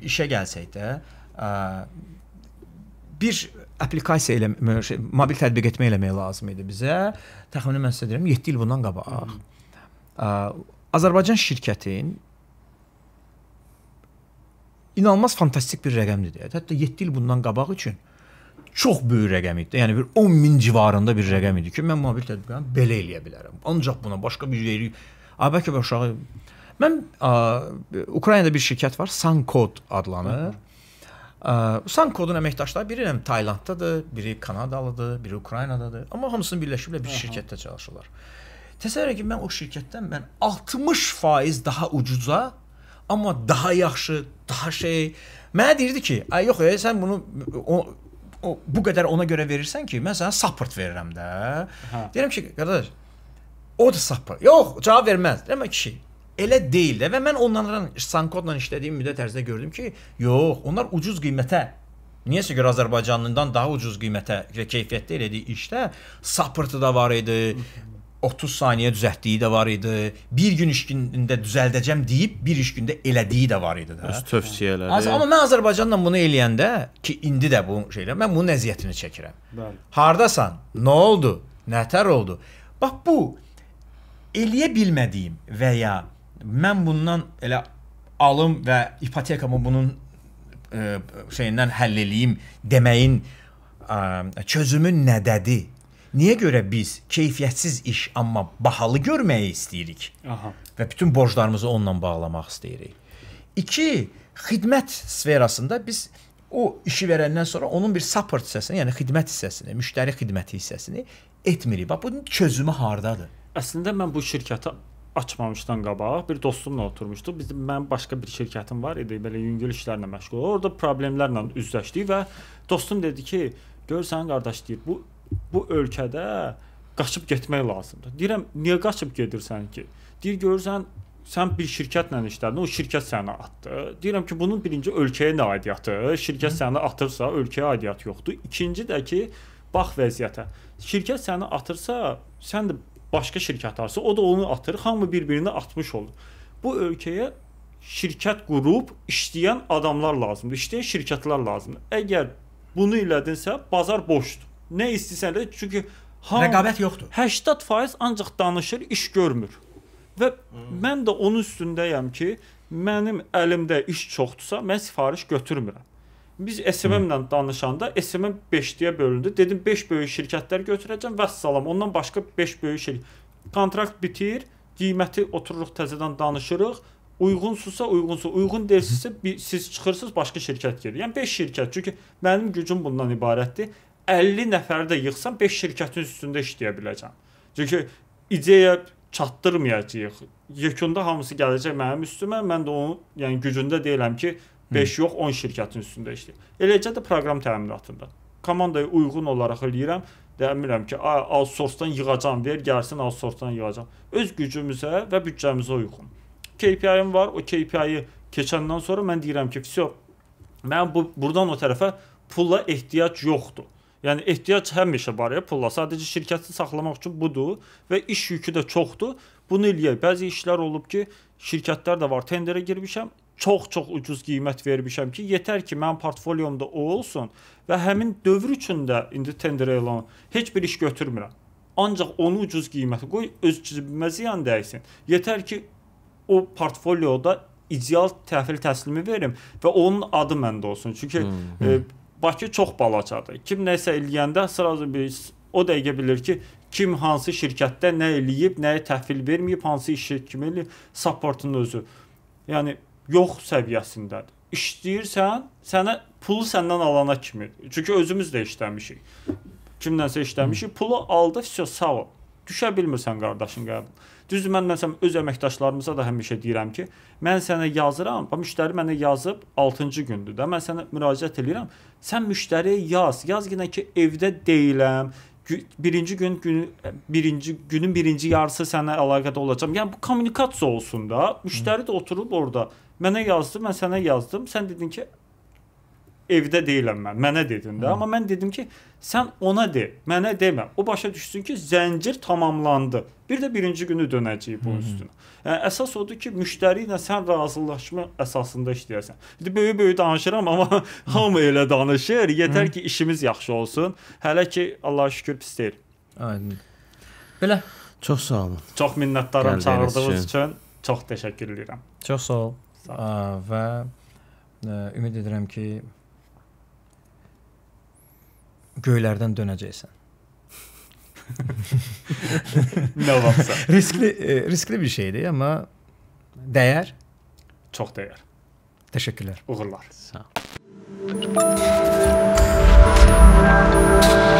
işə gəlsək də, ə, e, bir applikasiya ilə şey, mobil tətbiq etmək eləmək lazım idi bizə. Təxminən mən sizə deyirəm 7 il bundan qabaq. Ə, e, Azərbaycan şirkətin inanılmaz fantastik bir rəqəmdir deyək. Hətta 7 il bundan qabaq üçün çox böyük rəqəm idi. Yəni bir 10 min civarında bir rəqəm idi ki, mən mobil tətbiqatı belə eləyə bilərəm. Ancaq buna başqa bir yeri Abəkov aşağı mən ə, Ukraynada bir şirkət var, Sankod adlanır. Ə, Sankodun əməkdaşları biri həm Taylanddadır, biri Kanadalıdır, biri Ukraynadadır. Amma hamısının birləşiblə bir şirkətdə çalışırlar. Təsəvvür edin ki, mən o şirkətdən mən 60% daha ucuza amma daha yaxşı, daha şey. Mənə deyirdi ki, ay yox, e, sən bunu o, o bu qədər ona görə verirsən ki, mən sənə support verirəm də. Hə. Deyirəm ki, qardaş, o da support. Yox, cavab verməz. Demə kişi, elə deyil də və mən onlarla Sankodla işlədiyim müddət ərzində gördüm ki, yox, onlar ucuz qiymətə Niyəsə görə Azərbaycanlıdan daha ucuz qiymətə və keyfiyyətdə elədiyi işdə supportu da var idi. 30 saniyə düzəltdiyi də var idi. Bir gün iş gündə düzəldəcəm deyib bir iş gündə elədiyi də var idi də. Öz tövsiyələri. Az, amma mən Azərbaycanla bunu eləyəndə ki, indi də bu şeylər mən bunun əziyyətini çəkirəm. Bəli. Hardasan? Nə oldu? Nətər oldu? Bax bu eləyə bilmədiyim və ya mən bundan elə alım və ipotekamı bunun ə, e, şeyindən həll eləyim deməyin ə, e, çözümü nədədir? Niyə görə biz keyfiyyətsiz iş, amma bahalı görməyi istəyirik? Aha. Və bütün borclarımızı onunla bağlamaq istəyirik. 2. Xidmət sferasında biz o işi verəndən sonra onun bir support hissəsini, yəni xidmət hissəsini, müştəri xidməti hissəsini etmirik. Bax bunun çözümü hardadır? Əslində mən bu şirkəti açmamışdan qabaq bir dostumla oturmuşduq. Bizim mənim başqa bir şirkətim var idi, belə yüngül işlərlə məşğul. Orda problemlərlə üzləşdik və dostum dedi ki, görsən qardaş deyir, bu bu ölkədə qaçıb getmək lazımdır. Deyirəm, niyə qaçıb gedirsən ki? Deyir, görürsən sən bir şirkətlə işlədin, o şirkət səni atdı. Deyirəm ki, bunun birinci ölkəyə nə aidiyyatı? Şirkət Hı. səni atırsa, ölkəyə aidiyyat yoxdur. İkinci də ki, bax vəziyyətə. Şirkət səni atırsa, sən də başqa şirkət arsa, o da onu atır. Hamı bir-birini atmış olur. Bu ölkəyə şirkət qurub işləyən adamlar lazımdır. İşləyən şirkətlər lazımdır. Əgər bunu elədinsə, bazar boşdur nə istəsələr, çünki ham, rəqabət yoxdur. 80% ancaq danışır, iş görmür. Və hmm. mən də onun üstündəyəm ki, mənim əlimdə iş çoxdursa, mən sifariş götürmürəm. Biz SMM-lə danışanda SMM 5-yə bölündü. Dedim 5 böyük şirkətlər götürəcəm və salam. Ondan başqa 5 böyük şirkət. Kontrakt bitir, qiyməti otururuq təzədən danışırıq. Uyğunsusa uyğunsu, uyğun deyilsinizsə siz çıxırsınız başqa şirkət gedir. Yəni 5 şirkət. Çünki mənim gücüm bundan ibarətdir. 50 nəfəri də yığsan 5 şirkətin üstündə işləyə biləcəm. Çünki ideya çatdırmayacağıq. Yekunda hamısı gələcək mənim üstümə, mən də onu, yəni gücündə deyiləm ki, 5 yox 10 şirkətin üstündə işləyim. Eləcə də proqram təminatında. Komandaya uyğun olaraq eləyirəm. Demirəm ki, outsource-dan yığacam, ver gəlsin outsource-dan yığacam. Öz gücümüzə və büdcəmizə uyğun. KPI-im var. O KPI-yi keçəndən sonra mən deyirəm ki, "Vsyo, mən bu burdan o tərəfə pulla ehtiyac yoxdur." Yəni ehtiyac həmişə var ya pulla. Sadəcə şirkəti saxlamaq üçün budur və iş yükü də çoxdur. Bunu eləyək. Bəzi işlər olub ki, şirkətlər də var. Tenderə girmişəm, çox-çox ucuz qiymət vermişəm ki, yetər ki, mənim portfolyomda o olsun və həmin dövr üçün də indi tenderə elan heç bir iş götürmürəm. Ancaq onu ucuz qiymətə qoy, öz cibimə ziyan dəysin. Yetər ki, o portfolyoda ideal təhvil təslimi verim və onun adı məndə olsun. Çünki hmm. e, Bakı çox balacadır. Kim nəsə eləyəndə sırazu biz o dəqiqə bilir ki, kim hansı şirkətdə nə eləyib, nəyə təhvil verməyib, hansı işi kimi eləyib, supportun özü. Yəni yox səviyyəsindədir. İşləyirsən, sənə pulu səndən alana kimi. Çünki özümüz də işləmişik. Kimdənsə işləmişik, pulu aldı, vəsio sağ ol. Düşə bilmirsən qardaşın qəbul. Düzdür, mən məsələn öz əməkdaşlarımıza da həmişə deyirəm ki, mən sənə yazıram, bax müştəri mənə yazıb 6-cı gündür də mən sənə müraciət eləyirəm. Sən müştəriyə yaz, yaz yenə ki, evdə deyiləm, birinci gün günü birinci günün birinci yarısı sənə əlaqədə olacam. Yəni bu kommunikasiya olsun da. Müştəri də oturub orada mənə yazdı, mən sənə yazdım. Sən dedin ki, evdə deyiləm mən. Mənə dedin də, amma mən dedim ki, sən ona de, mənə demə. O başa düşsün ki, zəncir tamamlandı. Bir də birinci günü dönəcəyik bunun üstünə. Yəni əsas odur ki, müştəri ilə sən razılaşma əsasında işləyəsən. İndi böyük-böyük danışıram, amma hamı elə danışır. Yetər ki, işimiz yaxşı olsun. Hələ ki, Allah'a şükür pis deyil. Aydın. Belə. Çox sağ olun. Çox minnətdaram çağırdığınız üçün. Çox təşəkkür edirəm. Çox sağ ol. Sağ ol. Və ə, e, ümid edirəm ki göylərdən dönəcəksən. ne olursa. riskli, e, riskli bir şeydi ama değer. Çok değer. Teşekkürler. Uğurlar. Sağ ol.